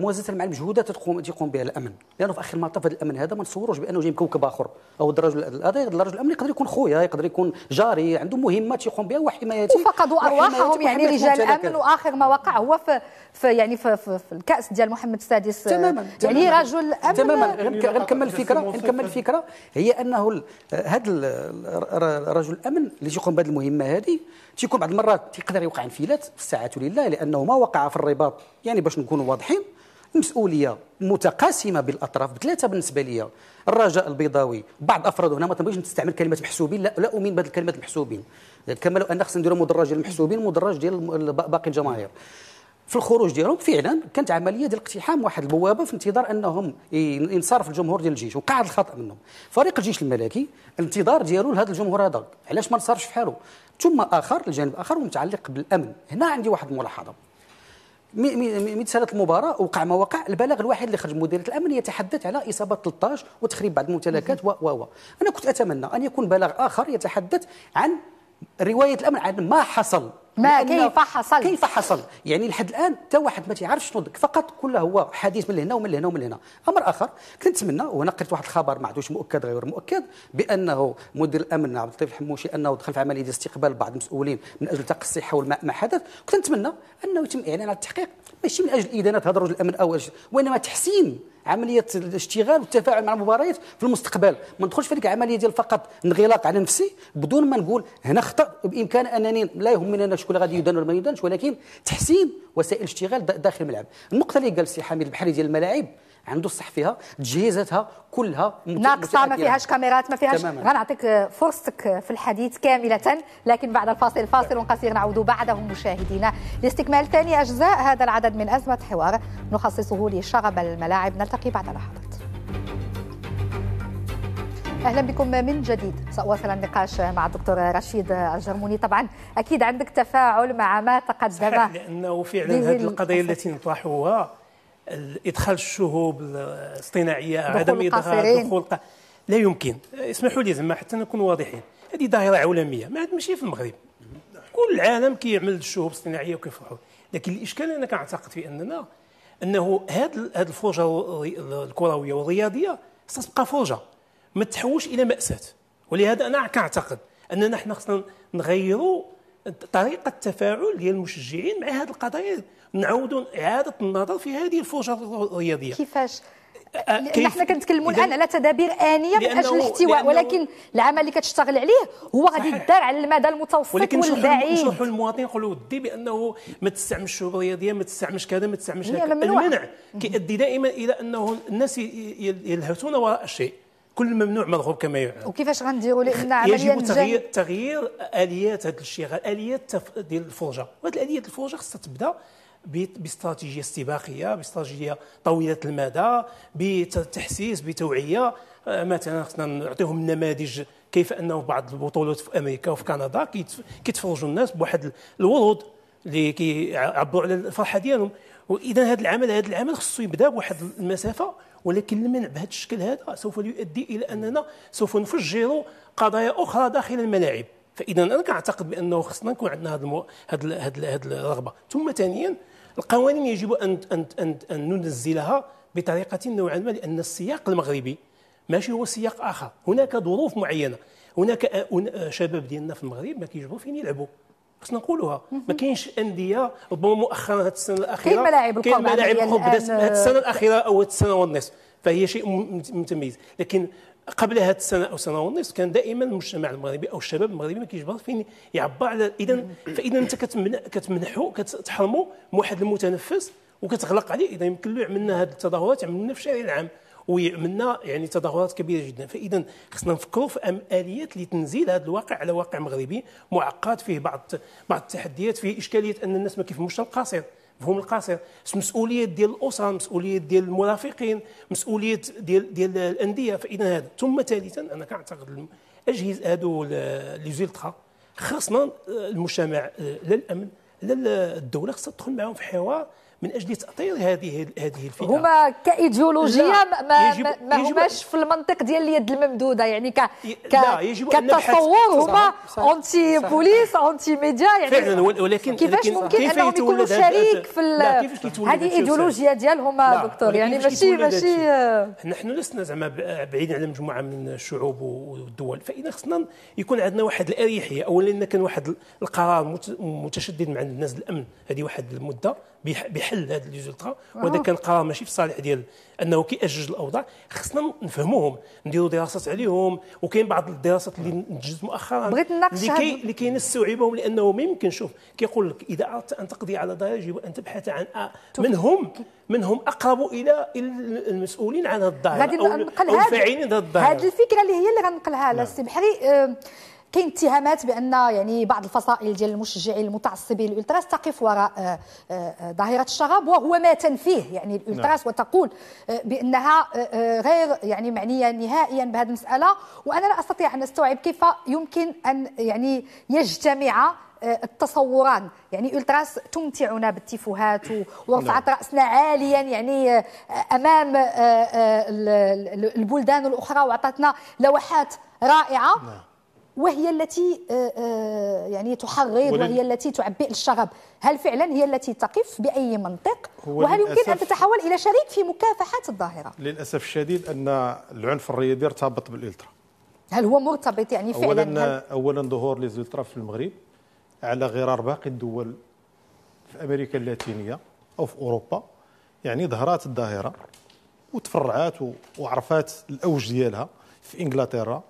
موازنه مع المجهودات تقوم تقوم بها الامن لانه في اخر المطاف هذا الامن هذا ما نصوروش بانه جاي من كوكب اخر او الرجل هذا الرجل الامن يقدر يكون خويا يقدر يكون جاري عنده مهمه يقوم بها وحمايته وفقدوا ارواحهم يعني رجال الامن واخر ما وقع هو في, في يعني في, في, في الكاس الرئاسه ديال محمد السادس تماما يعني رجل امن تماما غير نكمل الفكره نكمل الفكره هي انه هذا رجل الامن اللي تيقوم بهذه المهمه هذه تيكون بعض المرات تيقدر يوقع انفلات والساعه لله لانه ما وقع في الرباط يعني باش نكونوا واضحين المسؤوليه متقاسمه بالاطراف بثلاثه بالنسبه لي الرجاء البيضاوي بعض افراد هنا ما تنبغيش تستعمل كلمه محسوبين لا, لا اؤمن بهذه الكلمات المحسوبين كما لو ان خصنا نديروا مدرج المحسوبين مدرج ديال باقي الجماهير في الخروج ديالهم فعلا كانت عمليه ديال اقتحام واحد البوابه في انتظار انهم ينصرف الجمهور ديال الجيش وقع الخطا منهم فريق الجيش الملكي الانتظار ديالو لهذا الجمهور هذا علاش ما نصرفش في ثم اخر الجانب الاخر متعلق بالامن هنا عندي واحد الملاحظه من سنة المباراه وقع ما وقع البلاغ الوحيد اللي خرج من مديريه الامن يتحدث على اصابه 13 وتخريب بعض الممتلكات و و انا كنت اتمنى ان يكون بلاغ اخر يتحدث عن روايه الامن عن ما حصل ما كيف حصل كيف حصل يعني لحد الان حتى واحد ما تيعرفش شنو فقط كله هو حديث من هنا ومن هنا ومن هنا امر اخر كنت نتمنى وانا قريت واحد الخبر ما عندوش مؤكد غير مؤكد بانه مدير الامن عبد اللطيف الحموشي انه دخل في عمليه استقبال بعض المسؤولين من اجل تقصي حول ما حدث كنت نتمنى انه يتم اعلان على التحقيق ماشي من اجل ادانه هذا رجل الامن او وانما تحسين عمليه الاشتغال والتفاعل مع المباريات في المستقبل ما ندخلش في هذيك العمليه ديال فقط انغلاق على نفسي بدون ما نقول هنا خطا بامكان انني لا يهمني انا شكون غادي يدان ولا ما يدانش ولكن تحسين وسائل الاشتغال داخل الملعب النقطه اللي قال السي حميد البحري ديال الملاعب عنده الصح فيها تجهيزاتها كلها ناقصه ما فيهاش كاميرات ما فيهاش غنعطيك فرصتك في الحديث كامله لكن بعد الفاصل فاصل قصير نعود بعده مشاهدينا لاستكمال ثاني اجزاء هذا العدد من ازمه حوار نخصصه لشغب الملاعب نلتقي بعد لحظه اهلا بكم من جديد ساواصل النقاش مع الدكتور رشيد الجرموني طبعا اكيد عندك تفاعل مع ما تقدم لانه فعلا هذه القضايا التي نطرحها ادخال الشهوب الاصطناعيه عدم ادخال دخول لا يمكن اسمحوا لي زعما حتى نكون واضحين هذه ظاهره عالميه ما ماشي في المغرب كل العالم كيعمل الشهوب الاصطناعيه وكيفرحوا لكن الاشكال انا كنعتقد في اننا انه هذه هذه الفرجه الكرويه والرياضيه ستبقى فرجه ما تحوش الى ماساه ولهذا انا كنعتقد اننا حنا خصنا نغيروا طريقه التفاعل ديال المشجعين مع هذه القضايا نعاودوا اعاده النظر في هذه الفرجه الرياضيه كيفاش أه، كيف نحن كنتكلموا الان على تدابير انيه من اجل الاحتواء ولكن العمل اللي كتشتغل عليه هو غادي يدار على المدى المتوسط ولكن والبعيد ولكن نشرحوا للمواطن نقولوا ودي بانه ما تستعملش الشعوب الرياضيه ما تستعملش كذا ما تستعملش المنع كيؤدي دائما الى انه الناس يلهثون وراء الشيء كل ممنوع مضغوب كما يعلم وكيفاش غنديروا لان عمليه يجب تغيير تغيير اليات هذا الشغل اليات ديال الفرجه وهذه الاليات الفرجه خصها تبدا باستراتيجيه استباقيه باستراتيجيه طويله المدى بتحسيس بتوعيه آه، مثلا خصنا نعطيهم نماذج كيف انه بعض البطولات في امريكا وفي كندا كيتفرجوا الناس بواحد الورود اللي كيعبروا على الفرحه ديالهم واذا هذا العمل هذا العمل خصو يبدا بواحد المسافه ولكن المنع بهذا الشكل هذا سوف يؤدي الى اننا سوف نفجر قضايا اخرى داخل الملاعب فاذا انا كنعتقد بانه خصنا نكون عندنا هذه المو... هذه الرغبه ثم ثانيا القوانين يجب ان ان ان, أن ننزلها بطريقه نوعا ما لان السياق المغربي ماشي هو سياق اخر هناك ظروف معينه هناك شباب ديالنا في المغرب ما كيجبروا فين يلعبوا خصنا نقولوها ما كاينش انديه ربما مؤخرا هذه السنه الاخيره كاين ملاعب القرب كاين ملاعب هذه السنه الاخيره او هذه السنه والنصف فهي شيء متميز لكن قبل هذه السنه او سنه ونص كان دائما المجتمع المغربي او الشباب المغربي ما كيجبر فين يعبر على اذا فاذا انت كتمنحو كتحرمو واحد المتنفس وكتغلق عليه اذا يمكن له عملنا هذه التظاهرات يعملنا في الشارع العام ويعملنا يعني تظاهرات كبيره جدا فاذا خصنا نفكروا في اليات لتنزيل هذا الواقع على واقع مغربي معقد فيه بعض بعض التحديات فيه اشكاليه ان الناس ما كيفهموش القصير مفهوم القصير مسؤوليه ديال الاسره مسؤوليه ديال المرافقين مسؤوليه ديال ديال الانديه فاذا هذا ثم ثالثا انا كنعتقد الاجهزه هادو لي زيلترا خاصنا المجتمع آه، لا الامن لا الدوله خصها تدخل معاهم في حوار من اجل تاطير هذه هذه الفئه هما كايديولوجيا ما, يجب ما يجب هماش في المنطق ديال اليد الممدوده يعني ك كتصور هما اونتي بوليس اونتي ميديا يعني فعلا ولكن كيفاش ممكن كيف انهم يكونوا شريك في هذه ايديولوجيا ديالهم دكتور يعني ماشي ماشي نحن لسنا زعما بعيدين على مجموعه من الشعوب والدول فاذا خصنا يكون عندنا واحد الاريحيه اولا كان واحد القرار متشدد مع الناس الامن هذه واحد المده بحل هذا لي زولترا وهذا كان قرار ماشي في الصالح ديال انه كيأجج الاوضاع خصنا نفهموهم نديروا دراسات عليهم وكاين بعض الدراسات اللي نتجت مؤخرا بغيت نناقش اللي كي اللي كينستوعبهم لانه ما يمكن شوف كيقول لك اذا اردت ان تقضي على ضرر يجب ان تبحث عن من هم من هم اقرب الى المسؤولين عن هذا الضرر غادي نقل هذه الفكره اللي هي اللي غنقلها للسي نعم. بحري كاين اتهامات بان يعني بعض الفصائل ديال المشجعين المتعصبين الالتراس تقف وراء آه، آه، ظاهره الشغب وهو ما تنفيه يعني الالتراس نعم. وتقول آه، بانها غير يعني معنيه نهائيا بهذه المساله وانا لا استطيع ان استوعب كيف يمكن ان يعني يجتمع التصوران يعني التراس تمتعنا بالتفوهات ورفعت نعم. راسنا عاليا يعني امام البلدان الاخرى واعطتنا لوحات رائعه نعم. وهي التي آه، آه، يعني تحرض وهي التي تعبئ الشغب هل فعلا هي التي تقف بأي منطق وهل يمكن أن تتحول إلى شريك في مكافحة الظاهرة للأسف الشديد أن العنف الرياضي ارتبط بالإلترا هل هو مرتبط يعني فعلا أولا, أولا ظهور ليزولترا في المغرب على غرار باقي الدول في أمريكا اللاتينية أو في أوروبا يعني ظهرات الظاهرة وتفرعات وعرفات الأوج ديالها في إنجلترا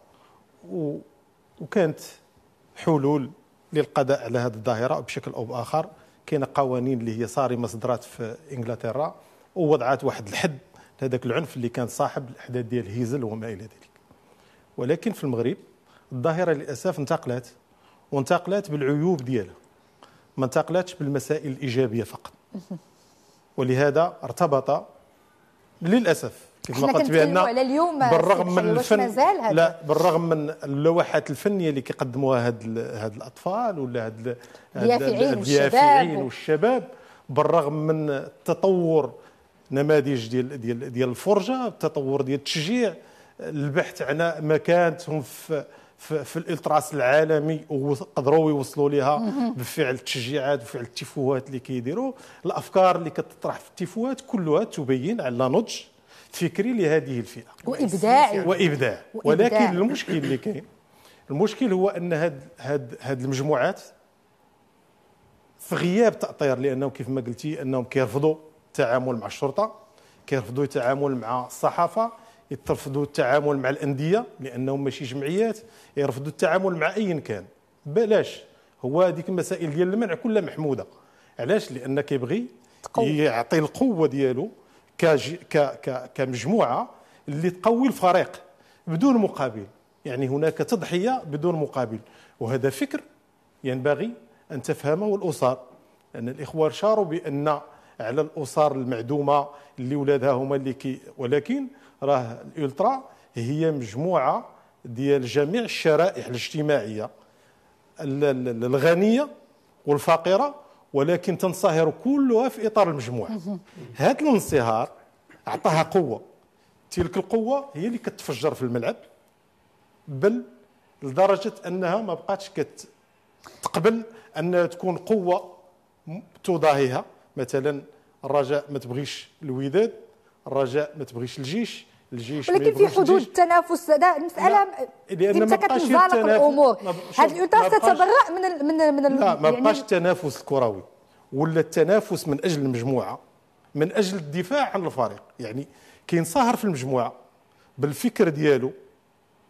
وكانت حلول للقضاء على هذه الظاهره بشكل او باخر كاينه قوانين اللي هي صارمه صدرات في انجلترا ووضعت واحد الحد لهذاك العنف اللي كان صاحب الاحداث ديال هيزل وما الى ذلك ولكن في المغرب الظاهره للاسف انتقلت وانتقلت بالعيوب ديالها ما انتقلتش بالمسائل الايجابيه فقط ولهذا ارتبط للاسف كيف ما قلت بان اليوم بالرغم من الفن مازال لا بالرغم من اللوحات الفنيه اللي كيقدموها هاد هاد الاطفال ولا هاد اليافعين والشباب بالرغم من التطور نماذج ديال ديال ديال الفرجه التطور ديال التشجيع البحث على مكانتهم في في, في الالتراس العالمي وقدروا يوصلوا لها بفعل التشجيعات وفعل التفوهات اللي كيديروا الافكار اللي كتطرح في التفوهات كلها تبين على نضج فكري لهذه الفئه وابداعي يعني وابداع ولكن المشكل اللي كاين المشكل هو ان هاد هاد هاد المجموعات في غياب تاطير لانهم كيف ما قلتي انهم كيرفضوا التعامل مع الشرطه كيرفضوا التعامل مع الصحافه يترفضوا التعامل مع الانديه لانهم ماشي جمعيات يرفضوا التعامل مع ايا كان بلاش هو هذيك المسائل ديال المنع كلها محموده علاش لان كيبغي يعطي القوه ديالو كمجموعه اللي تقوي الفريق بدون مقابل يعني هناك تضحيه بدون مقابل وهذا فكر ينبغي ان تفهمه الاسر ان الاخوه شاروا بان على الاسر المعدومه اللي ولادها هما اللي كي ولكن راه الالترا هي مجموعه ديال جميع الشرائح الاجتماعيه الغنيه والفقيره ولكن تنصهر كلها في اطار المجموعه هذا الانصهار اعطاها قوه تلك القوه هي اللي كتفجر في الملعب بل لدرجه انها ما بقاتش كتقبل ان تكون قوه تضاهيها مثلا الرجاء ما تبغيش الوداد الرجاء ما تبغيش الجيش الجيش ولكن في حدود التنافس هذا مساله لان بقاش الامور هذه الاطار تتبرأ من الـ من الـ من ال لا ما يعني بقاش يعني تنافس ولا التنافس من اجل المجموعه من اجل الدفاع عن الفريق يعني كاين في المجموعه بالفكر ديالو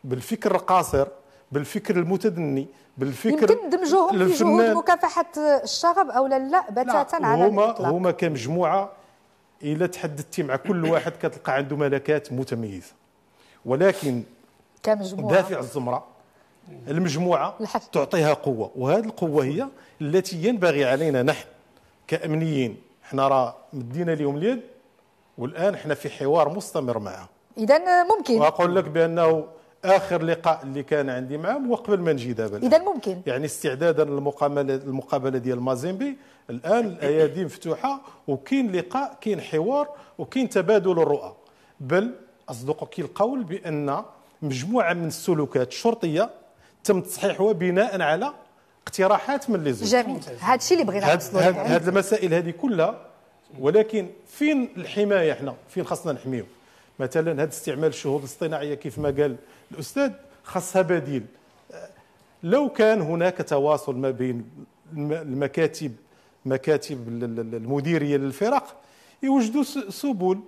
بالفكر القاصر بالفكر المتدني بالفكر يمكن دمجوهم في جهود مكافحه الشغب او لا بتاتا لا بتاتا على هما هما كمجموعه الا تحدثتي مع كل واحد كتلقى عنده ملكات متميزه ولكن كمجموعه دافع الزمره المجموعه الحق. تعطيها قوه وهذه القوه هي التي ينبغي علينا نحن كامنيين حنا راه مدينا لهم اليد والان حنا في حوار مستمر معهم اذا ممكن واقول لك بانه اخر لقاء اللي كان عندي معهم هو قبل ما نجي دابا اذا ممكن يعني استعدادا للمقابله المقابله ديال مازيمبي الان الايادي مفتوحه وكاين لقاء كاين حوار وكاين تبادل الرؤى بل اصدقك القول بان مجموعه من السلوكات الشرطيه تم تصحيحها بناء على اقتراحات من لي جميل هذا الشيء اللي بغينا نوصلوا هاد, المسائل هذه كلها ولكن فين الحمايه احنا فين خاصنا نحميو مثلا هذا استعمال الشهود الاصطناعيه كيف ما قال الأستاذ خاصها بديل لو كان هناك تواصل ما بين المكاتب مكاتب المديرية للفرق يوجدوا سبل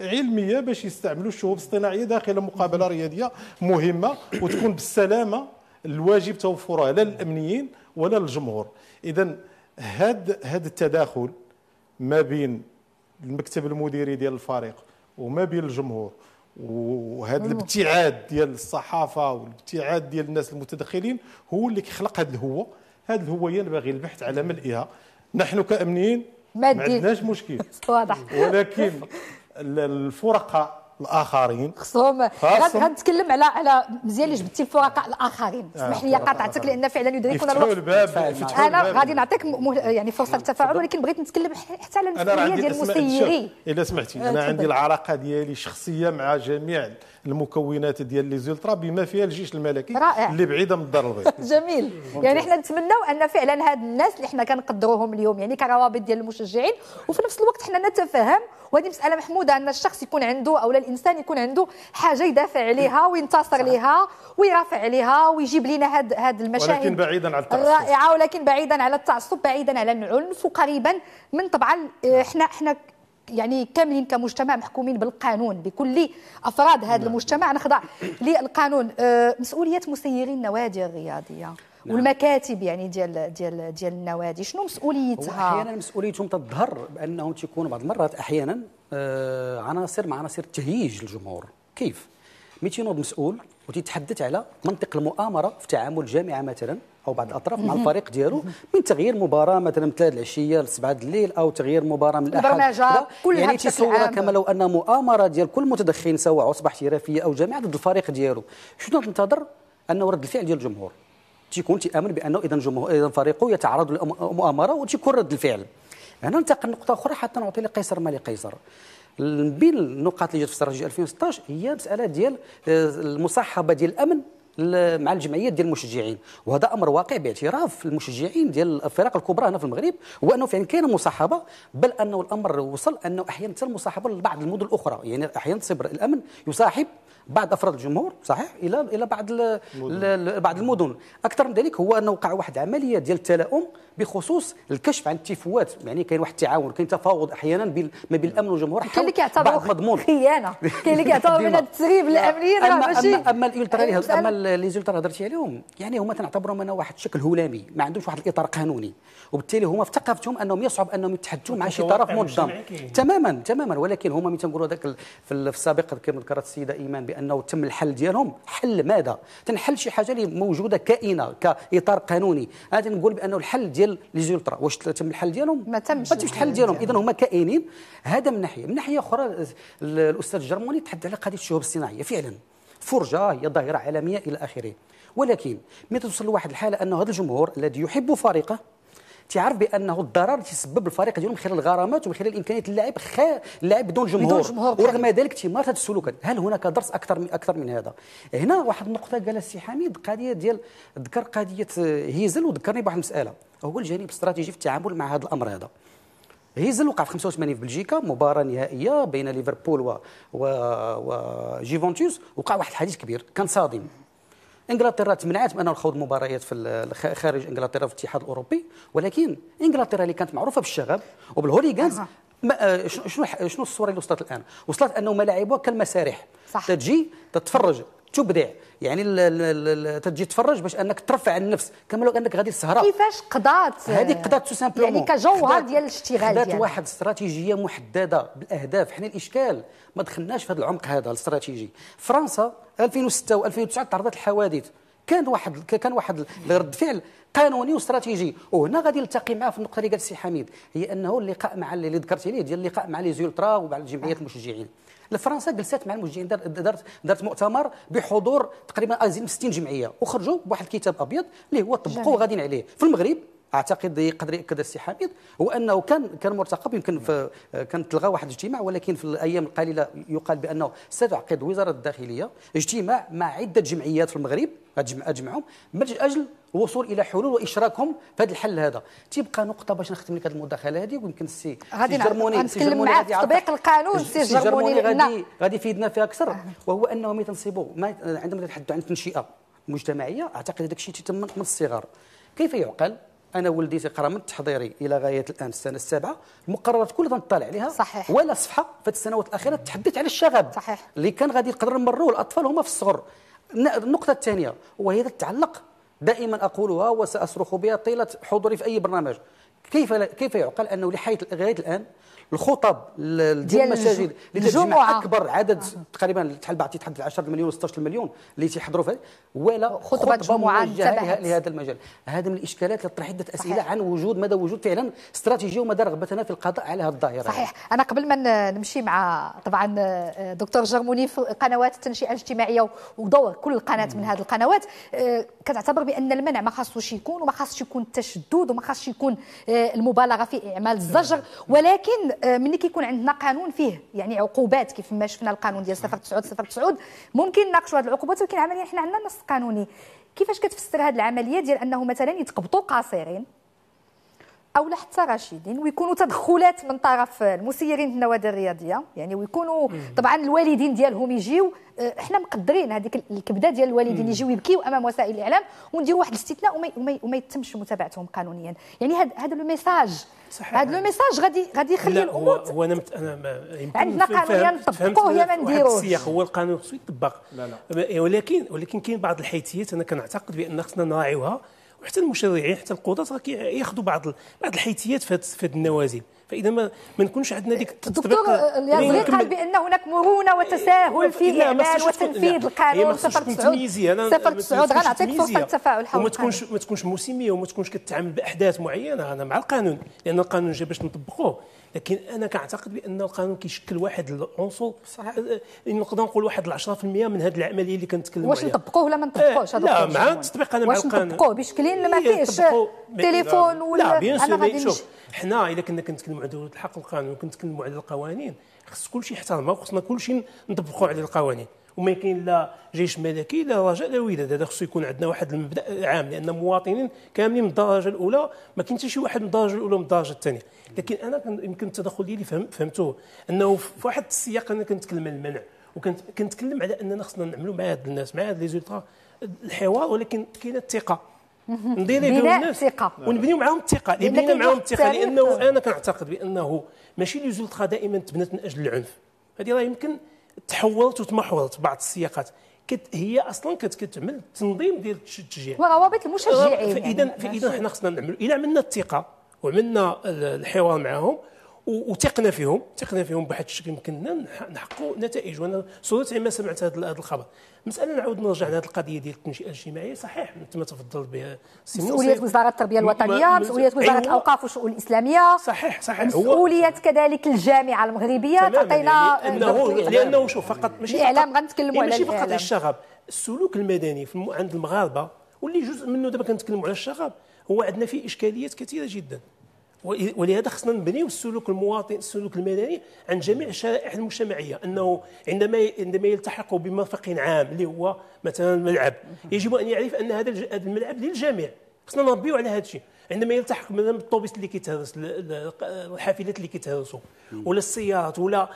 علميه باش يستعملوا الشهوب الاصطناعيه داخل مقابله رياضيه مهمه وتكون بالسلامه الواجب توفرها لا للامنيين ولا للجمهور اذا هذا هذا التداخل ما بين المكتب المديري ديال الفريق وما بين الجمهور وهذا الابتعاد ديال الصحافه والابتعاد ديال الناس المتدخلين هو اللي كيخلق هذا الهوه هذه الهويه اللي باغي البحث على ملئها نحن كامنيين ما عندناش مشكل واضح ولكن الفرقاء الاخرين خصهم غنتكلم على على مزيان اللي جبتي الفرقاء الاخرين آه، سمح لي قاطعتك آه، لان فعلا يدري يكون الوقت انا غادي نعطيك يعني فرصه للتفاعل ولكن بغيت نتكلم حتى على المسؤوليه ديال المسيري الا سمحتي انا آه، عندي العلاقه ديالي شخصيه مع جميع المكونات ديال لي زولترا بما فيها الجيش الملكي رائع. اللي بعيده من الدار البيضاء جميل يعني حنا نتمناو ان فعلا هاد الناس اللي حنا كنقدروهم اليوم يعني كروابط ديال المشجعين وفي نفس الوقت حنا نتفاهم وهذه مساله محموده ان الشخص يكون عنده او الانسان يكون عنده حاجه يدافع عليها وينتصر لها ويرافع عليها ويجيب لنا هاد هاد المشاهد ولكن بعيدا عن التعصب الرائعه ولكن بعيدا على التعصب بعيدا على العنف وقريبا من طبعا آه، نعم. احنا احنا يعني كاملين كمجتمع محكومين بالقانون بكل افراد هذا نعم. المجتمع نخضع للقانون آه، مسؤوليه مسيري النوادي الرياضيه نعم. والمكاتب يعني ديال ديال ديال النوادي شنو مسؤوليتها احيانا مسؤوليتهم تظهر بانهم تيكونوا بعض المرات احيانا آه عناصر مع عناصر تهيج الجمهور كيف ملي تينوض مسؤول وتيتحدث على منطق المؤامره في تعامل الجامعه مثلا او بعض الاطراف مع الفريق ديالو من تغيير مباراه مثلا من 3 العشيه ل 7 الليل او تغيير مباراه من الاحد كل يعني تصورها كما لو ان مؤامره ديال كل متدخل سواء عصبه احترافيه او جامعه ضد الفريق ديالو شنو تنتظر انه رد الفعل ديال الجمهور تيكون تيامن بانه اذا جمهور اذا فريقه يتعرض لمؤامره وتيكون رد الفعل هنا ننتقل لنقطه اخرى حتى نعطي لقيصر ما لقيصر بين النقاط اللي جات في استراتيجيه 2016 هي مساله ديال آه، المصاحبه ديال الامن مع الجمعيات ديال المشجعين وهذا امر واقع باعتراف المشجعين ديال الفرق الكبرى هنا في المغرب وانه فعلا كاينه مصاحبه بل انه الامر وصل انه احيانا تصل المصاحبه لبعض المدن الاخرى يعني احيانا تصبر الامن يصاحب بعض افراد الجمهور صحيح الى الى بعض بعض المدن اكثر من ذلك هو انه وقع واحد عمليه ديال التلاؤم بخصوص الكشف عن التفوات يعني كاين واحد التعاون كاين تفاوض احيانا ما بين الامن والجمهور كاين اللي كيعتبروا خيانه كاين اللي كيعتبروا من التسريب الامني راه ماشي اما اما الالترا اما لي زولترا هضرتي عليهم يعني هما تنعتبرهم انا واحد الشكل هلامي ما عندهمش واحد الاطار قانوني وبالتالي هما في ثقافتهم انهم يصعب انهم يتحدوا مع شي طرف منظم تماما تماما ولكن هما ملي تنقولوا هذاك في السابق كما ذكرت السيده ايمان بانه تم الحل ديالهم حل ماذا تنحل شي حاجه اللي موجوده كائنه كاطار قانوني انا تنقول بانه الحل ديال لي زولترا واش تم الحل ديالهم ما تمش ما تمش الحل ديالهم اذا هما كائنين هذا من ناحيه من ناحيه اخرى الاستاذ الجرموني تحدى على قضيه الشهب الصناعيه فعلا فرجه هي ظاهره عالميه الى اخره ولكن متى توصل لواحد الحاله انه هذا الجمهور الذي يحب فريقه تعرف بانه الضرر تسبب الفريق ديالهم من خلال الغرامات ومن خلال امكانيه اللاعب خا اللاعب بدون جمهور ورغم ذلك تيمارس هذه السلوكات هل هناك درس اكثر من اكثر من هذا هنا واحد النقطه قالها السي حميد قضيه ديال ذكر قضيه هيزل وذكرني بواحد المساله هو الجانب الاستراتيجي في التعامل مع هذا الامر هذا هيزل وقع في 85 في بلجيكا مباراه نهائيه بين ليفربول و, و... و... جيفونتوس وقع واحد الحديث كبير كان صادم انجلترا تمنعت من انها تخوض مباريات في خارج انجلترا في الاتحاد الاوروبي ولكن انجلترا اللي كانت معروفه بالشغب وبالهوليغانز آه، شنو شنو الصوره اللي وصلت الان؟ وصلت انه ملاعبها كالمسارح صح تجي تتفرج تبدع يعني تجي تتفرج باش انك ترفع النفس كما لو انك غادي السهره كيفاش قضات هذه قضات تو سامبلومون يعني كجوهر ديال الاشتغال قضات واحد استراتيجيه محدده بالاهداف حنا الاشكال ما دخلناش في هذا العمق هذا الاستراتيجي فرنسا 2006 و2009 تعرضت لحوادث كان واحد كان واحد رد فعل قانوني واستراتيجي وهنا غادي نلتقي معاه في النقطه اللي قال السي حميد هي انه اللقاء مع اللي ذكرتي ليه ديال اللقاء مع لي زولترا ومع الجمعيات آه. المشجعين فرنسا جلست مع الموجهين دارت دارت مؤتمر بحضور تقريبا ازيد من 60 جمعيه وخرجوا بواحد الكتاب ابيض اللي هو طبقوه غاديين عليه في المغرب اعتقد يقدر ياكد السي حميد هو انه كان كان مرتقب يمكن في كان تلغى واحد الاجتماع ولكن في الايام القليله يقال بانه ستعقد وزاره الداخليه اجتماع مع عده جمعيات في المغرب اجمعهم من اجل الوصول الى حلول واشراكهم في هذا الحل هذا تيبقى نقطه باش نختم لك هذه المداخله هذه ويمكن السي غادي جرموني نتكلم معاك تطبيق القانون السي جرموني غادي غادي يفيدنا فيها اكثر وهو انه ملي تنصيبوا عندما تتحدث عن التنشئه المجتمعيه اعتقد هذاك الشيء تيتم من الصغار كيف يعقل انا ولدي تيقرا من التحضيري الى غايه الان السنه السابعه المقررات كلها تنطلع عليها صحيح ولا صفحه في السنوات الاخيره تحدث على الشغب صحيح اللي كان غادي نقدر نمروه الاطفال هما في الصغر النقطه الثانيه وهي تتعلق دائما اقولها وساصرخ بها طيله حضوري في اي برنامج كيف كيف يعقل انه لحد غايه الان الخطب ديال المساجد اللي تجمع اكبر عدد تقريبا تحل بعد تحدد 10 مليون 16 مليون اللي تيحضروا فيها ولا خطبه, خطبة موجهه لهذا المجال هذا من الاشكالات اللي طرحت عده اسئله صحيح. عن وجود مدى وجود فعلا استراتيجيه ومدى رغبتنا في القضاء على هذه الظاهره صحيح انا قبل ما نمشي مع طبعا آه، دكتور جرموني في قنوات التنشئه الاجتماعيه ودور كل قناه من هذه القنوات آه، كتعتبر بان المنع ما خاصوش يكون وما خاصش يكون التشدد وما خاصش يكون آه، المبالغه في اعمال الزجر ولكن آه، ملي كيكون عندنا قانون فيه يعني عقوبات كيف ما شفنا القانون ديال صفر تسعود ممكن نناقشوا هذه العقوبات ولكن عمليا حنا عندنا نص قانوني كيفاش كتفسر هذه العمليه ديال انه مثلا يتقبطوا قاصرين او حتى راشدين ويكونوا تدخلات من طرف المسيرين النوادي الرياضيه يعني ويكونوا طبعا الوالدين ديالهم يجيو احنا آه، مقدرين هذيك الكبده ديال الوالدين يجيو يبكيو امام وسائل الاعلام ونديروا واحد الاستثناء وما, وما, يتمش متابعتهم قانونيا يعني هذا لو ميساج هذا لو ميساج غادي غادي يخلي الامور هو انا مت... انا ما عندنا قانونيا نطبقوه يا ما نديروش السياق هو القانون خصو يطبق ولكن ولكن كاين بعض الحيثيات انا كنعتقد بان خصنا نراعيوها وحتى المشرعين حتى القضاة ياخذوا بعض بعض الحيتيات في هذه النوازل فاذا ما ما نكونش عندنا ديك الدكتور اليازري آه، آه، يعني يعني قال بان هناك مرونه إيه، وتساهل في اعمال وتنفيذ القانون سفر تسعود سفر تسعود غنعطيك فرصه التفاعل حول وما تكونش ما تكونش موسميه وما تكونش كتعامل باحداث معينه انا مع القانون لان القانون جا باش نطبقوه لكن انا كنعتقد بان القانون كيشكل واحد العنصر صحيح أه، نقدر نقول واحد 10% من هذه العمليه اللي كنتكلم عليها واش نطبقوه ولا ما أه، نطبقوش هذا لا مع التطبيق انا مع القانون واش نطبقوه بشكل ما إيه، فيهش تليفون ولا لا بيان سور شوف حنا الا كنا كنتكلموا على دوله الحق والقانون كنتكلموا على القوانين خص كلشي يحترمها وخصنا كلشي نطبقوا على القوانين وما كاين لا جيش ملكي لا رجاء لا وداد هذا خصو يكون عندنا واحد المبدا عام لان مواطنين كاملين من الدرجه الاولى ما كاين حتى شي واحد من الدرجه الاولى من الدرجه الثانيه لكن انا يمكن التدخل ديالي فهم فهمتوه انه في واحد السياق انا كنتكلم على المنع وكنت كنتكلم على اننا خصنا نعملوا مع هاد الناس مع هاد لي زولترا الحوار ولكن كاينه الثقه ندير الناس الثقه ونبنيو معاهم الثقه نبنيو معاهم الثقه لانه انا كنعتقد بانه ماشي لي زولترا دائما تبنات من اجل العنف هذه راه يمكن تحولت وتمحولت بعض السياقات كت هي اصلا كتعمل تنظيم ديال التشجيع وروابط المشجعين فاذا يعني فاذا حنا خصنا نعملوا الا عملنا الثقه وعملنا الحوار معاهم وثقنا فيهم ثقنا فيهم بواحد الشكل يمكننا نحققوا نتائج وانا صدفت ما سمعت هذا الخبر المساله نعاود نرجع لهذه القضيه ديال التنشئه الاجتماعيه صحيح انت ما تفضلت بها مسؤوليه وزاره التربيه الوطنيه مسؤوليه وزاره الاوقاف أيوة. والشؤون الاسلاميه صحيح صحيح مسؤوليه كذلك الجامعه المغربيه تعطينا يعني لانه لانه شوف فقط ماشي الاعلام غنتكلموا يعني على ماشي فقط الشغب السلوك المدني عند المغاربه واللي جزء منه دابا كنتكلموا على الشغب هو عندنا فيه اشكاليات كثيره جدا ولهذا خصنا نبنيو السلوك المواطن السلوك المدني عن جميع الشرائح المجتمعيه انه عندما عندما يلتحق بمرفق عام اللي هو مثلا الملعب يجب ان يعرف ان هذا الملعب للجميع خصنا نربيو على هذا الشيء عندما يلتحق مثلا بالطوبيس اللي كيتهرس الحافلات اللي كيتهرسوا ولا السيارات ولا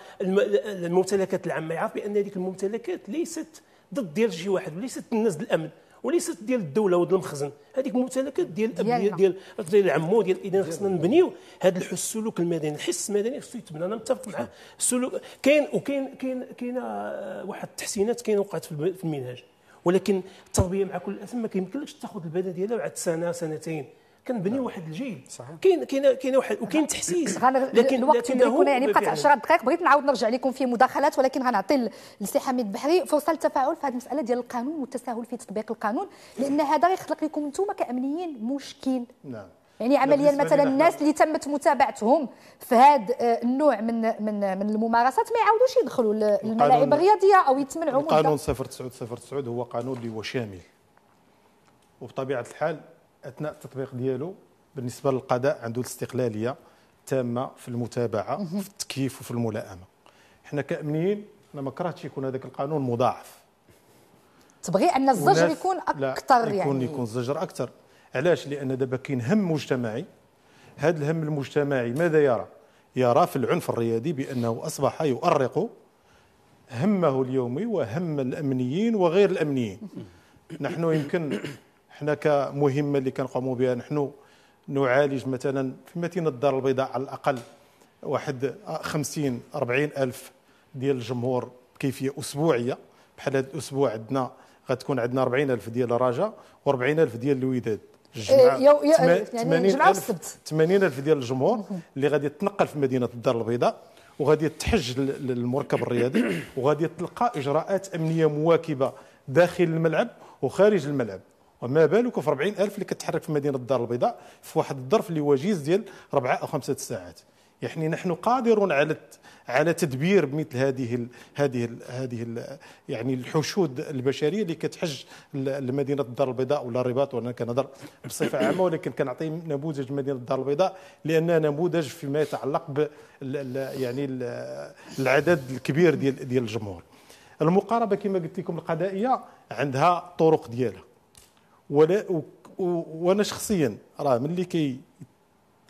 الممتلكات العامه يعرف بان هذيك الممتلكات ليست ضد ديال شي واحد وليست الناس الامن وليست ديال الدوله وديال المخزن هذيك ممتلكات ديال الاب ديال ديال العمو ديال اذا خصنا نبنيو هذا السلوك المدني الحس المدني خصو يتبنى انا متفق معاه السلوك كاين وكاين كاين كاين آه، واحد التحسينات كاين وقعت في المنهج ولكن التربيه مع كل الاثم ما كيمكنلكش تاخذ البدن ديالها بعد سنه سنتين كنبني نعم. واحد الجيل كاين كاين كاين واحد وكاين نعم. تحسيس لكن الوقت اللي يكون يعني بقات 10 دقائق بغيت نعاود نرجع لكم في مداخلات ولكن غنعطي للسي حميد بحري فرصه للتفاعل في هذه المساله ديال القانون والتساهل في تطبيق القانون لان هذا غيخلق لكم انتم كامنيين مشكل نعم يعني نعم، عمليا مثلا الناس اللي تمت متابعتهم في هذا آه، النوع من من من الممارسات ما يعاودوش يدخلوا للملاعب الرياضيه او يتمنعوا القانون 0909 هو قانون اللي هو شامل وبطبيعه الحال اثناء التطبيق ديالو بالنسبه للقضاء عنده الاستقلاليه تامه في المتابعه في التكييف وفي الملائمه حنا كامنيين انا ما كرهتش يكون هذاك القانون مضاعف تبغي ان الزجر يكون اكثر يعني يكون يكون الزجر اكثر علاش لان دابا كاين هم مجتمعي هذا الهم المجتمعي ماذا يرى يرى في العنف الريادي بانه اصبح يؤرق همه اليومي وهم الامنيين وغير الامنيين نحن يمكن حنا كمهمه اللي كنقوموا بها نحن نعالج مثلا في مدينه الدار البيضاء على الاقل واحد 50 40 الف ديال الجمهور بكيفيه اسبوعيه بحال هذا الاسبوع عندنا غتكون عندنا 40 الف ديال الرجاء و40 الف ديال الوداد الجمعه إيه، يعني 80 الف 80 الف ديال الجمهور اللي غادي يتنقل في مدينه الدار البيضاء وغادي تحج للمركب الرياضي وغادي تلقى اجراءات امنيه مواكبه داخل الملعب وخارج الملعب طيب، ما بالك في 40000 اللي كتحرك في مدينه الدار البيضاء في واحد الظرف اللي وجيز ديال ربعه او خمسه الساعات يعني نحن قادرون على على تدبير مثل هذه الـ هذه الـ هذه الـ يعني الحشود البشريه اللي كتحج لمدينه الدار البيضاء ولا الرباط وانا كنهضر بصفه عامه ولكن كنعطي نموذج مدينه الدار البيضاء لانها نموذج فيما يتعلق ب يعني العدد الكبير ديال ديال الجمهور المقاربه كما قلت لكم القضائيه عندها طرق ديالها ولا وانا شخصيا راه ملي كي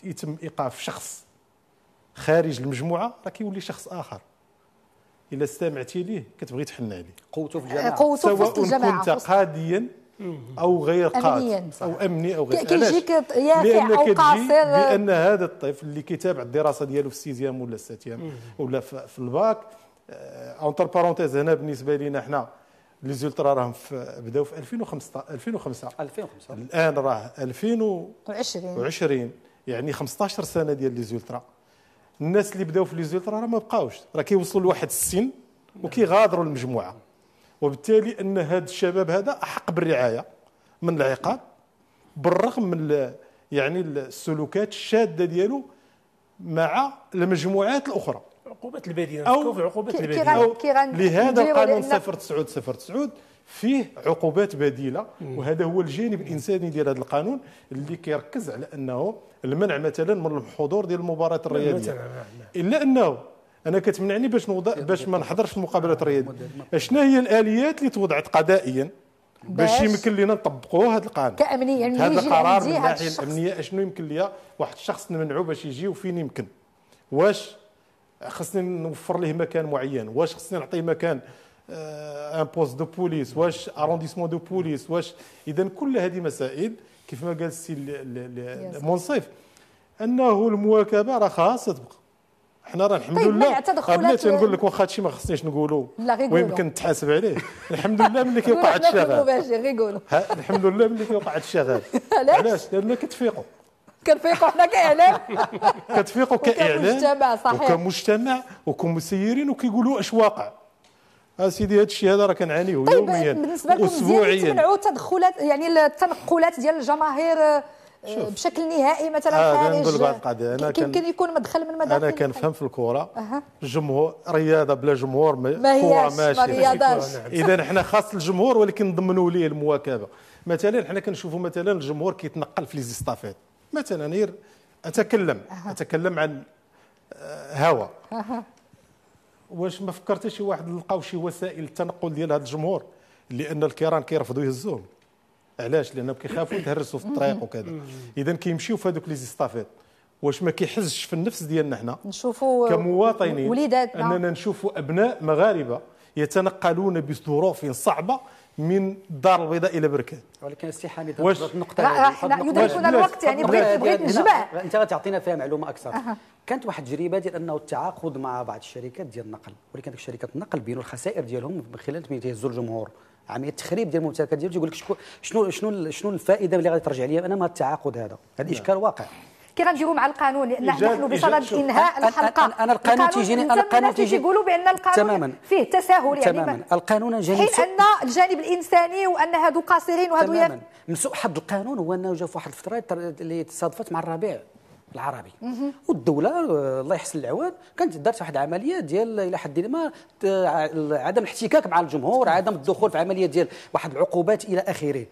يتم ايقاف شخص خارج المجموعه راه كيولي شخص اخر الا استمعتي ليه كتبغي تحن عليه قوته في الجماعه قوته في وسط الجماعه كنت قاديا او غير قاد او امني او غير كيجيك يافع او قاصر بان هذا الطفل اللي كيتابع الدراسه ديالو في السيزيام ولا الساتيام ولا في الباك اونتر آه، بارونتيز هنا بالنسبه لينا حنا لي زولترا راهم بداو في 2015 2005 2005 الان راه 2020 20 يعني 15 سنه ديال لي زولترا الناس اللي بداو في لي زولترا راه ما بقاوش راه كيوصلوا لواحد السن وكيغادروا المجموعه وبالتالي ان هذا الشباب هذا احق بالرعايه من العقاب بالرغم من يعني السلوكات الشاده ديالو مع المجموعات الاخرى عقوبات الباديه او في عقوبات الباديه أو لهذا القانون 0909 فيه عقوبات بديله وهذا هو الجانب الانساني ديال هذا القانون اللي كيركز على انه المنع مثلا من الحضور ديال المباراه الرياضيه نعم، نعم. الا انه انا كتمنعني باش نوضع باش ما نحضرش المقابلات الرياضيه اشنا هي الاليات اللي توضعت قضائيا باش يمكن لنا نطبقوا هذا القانون كامنيه يعني من هذا القرار من الناحيه الامنيه اشنو يمكن ليا واحد الشخص نمنعو باش يجي وفين يمكن واش خصني نوفر ليه مكان معين واش خصني نعطيه مكان ان بوست دو بوليس واش ارونديسمون دو بوليس واش اذا كل هذه مسائل كيف ما قال السي المنصف انه المواكبه راه خاصها تبقى حنا راه الحمد طيب، لله قبلت نقول لك واخا هادشي ما خصنيش نقولوه ويمكن نتحاسب عليه الحمد لله ملي كيوقع الشغل الحمد لله ملي كيوقع الشغل علاش لان كتفيقوا كنفيقوا حنا كاعلام كتفيقوا كاعلام وكمجتمع صحيح وكمجتمع وكمسيرين وكيقولوا اش واقع اسيدي آه، هذا الشيء هذا راه كنعانيه طيب يوميا بالنسبه لكم اسبوعيا تمنعوا تدخلات يعني التنقلات ديال الجماهير آه، بشكل نهائي مثلا آه خارج نقول بعض القضيه انا يمكن يكون مدخل من مدخل انا كنفهم في الكره أه. الجمهور رياضه بلا جمهور ما هياش ماشي ما نعم. اذا حنا خاص الجمهور ولكن نضمنوا ليه المواكبه مثلا حنا كنشوفوا مثلا الجمهور كيتنقل في زيستافيت مثلا نير اتكلم اتكلم عن آه، هوا واش ما فكرتش شي واحد لقاو شي وسائل التنقل ديال هذا الجمهور لان الكيران كيرفضوا يهزوهم علاش لانهم كيخافوا يتهرسوا في الطريق وكذا اذا كيمشيو في هذوك لي زيستافيت واش ما كيحزش في النفس ديالنا حنا نشوفوا كمواطنين وليداتنا اننا نشوفوا ابناء مغاربه يتنقلون بظروف صعبه من الدار البيضاء الى بركان ولكن السي حميد واش النقطه لا لا يدركنا الوقت يعني بغيت بغيت نجمع انت غتعطينا فيها معلومه اكثر أه. كانت واحد التجربه ديال انه التعاقد مع بعض الشركات ديال النقل ولكن ديك شركات النقل بينوا الخسائر ديالهم من خلال تهزوا الجمهور عمليه يعني التخريب ديال الممتلكات ديالو تيقول لك شكون شنو شنو شنو الفائده اللي غادي ترجع لي انا من التعاقد هذا هذا اشكال واقع كي غنديروا مع القانون نحن بصدد انهاء الحلقه انا القانون تيجيني انا القانون تيجي يقولوا بان القانون تماما فيه تساهل يعني تماما القانون جانب حيث ان الجانب الانساني وان هادو قاصرين وهادو تماما من سوء حظ القانون هو انه جا في واحد الفتره اللي تصادفت مع الربيع العربي والدوله الله يحسن العوان كانت دارت واحد العمليه ديال الى حد ما عدم الاحتكاك مع الجمهور عدم الدخول في عمليه ديال واحد العقوبات الى اخره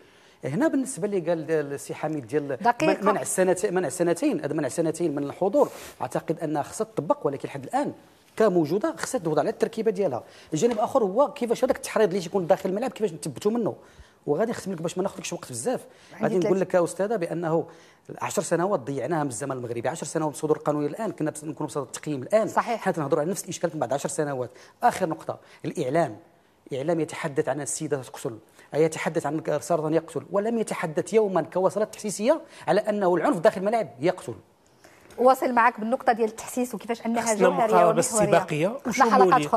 هنا بالنسبه اللي قال السي حميد ديال دقيقة. منع السنتين منع السنتين هذا منع سنتين من الحضور اعتقد انها خصها تطبق ولكن لحد الان كموجوده خصها تدوض على التركيبه ديالها الجانب الاخر هو كيفاش هذاك التحريض اللي يكون داخل الملعب كيفاش نثبتوا منه وغادي نختم لك باش ما ناخذكش وقت بزاف غادي نقول لك استاذه بانه 10 سنوات ضيعناها من الزمن المغربي 10 سنوات من القانون القانونيه الان كنا نكونوا بصدد التقييم الان صحيح حنا تنهضروا على نفس الاشكال من بعد 10 سنوات اخر نقطه الاعلام اعلام يتحدث عن السيده تقتل يتحدث عن سرطان يقتل ولم يتحدث يوما كوصلات تحسيسية على أنه العنف داخل الملاعب يقتل واصل معك بالنقطه ديال التحسيس وكيفاش انها جوهريه ومحوريه السباقيه وشموليه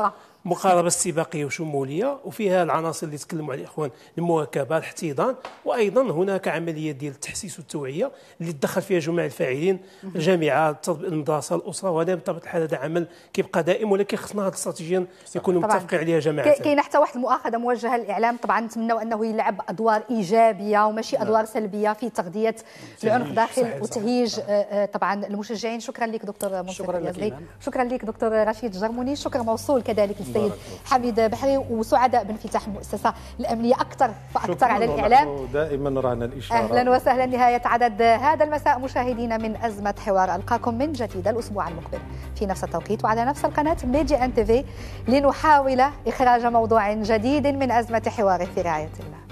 مقاربه استباقيه وشموليه وفيها العناصر اللي تكلموا عليها الاخوان المواكبه الاحتضان وايضا هناك عمليه ديال التحسيس والتوعيه اللي تدخل فيها جميع الفاعلين الجامعه المدرسه الاسره وهذا بطبيعه الحال هذا عمل كيبقى دائم ولكن خصنا هذه الاستراتيجيه يكونوا متفقين عليها جماعه كاين حتى واحد المؤاخذه موجهه للاعلام طبعا نتمنوا انه يلعب ادوار ايجابيه وماشي نعم. ادوار سلبيه في تغذيه نعم. العنف داخل وتهيج آه، آه، طبعا المشجعين شكرا لك دكتور منصور شكرا لك شكرا لك دكتور رشيد جرموني شكرا موصول كذلك طيب. السيد حميد بحري وسعداء بانفتاح المؤسسه الامنيه اكثر فاكثر على الاعلام دائما رانا الاشاره اهلا وسهلا نهايه عدد هذا المساء مشاهدينا من ازمه حوار القاكم من جديد الاسبوع المقبل في نفس التوقيت وعلى نفس القناه ميديا ان تي في لنحاول اخراج موضوع جديد من ازمه حوار في رعايه الله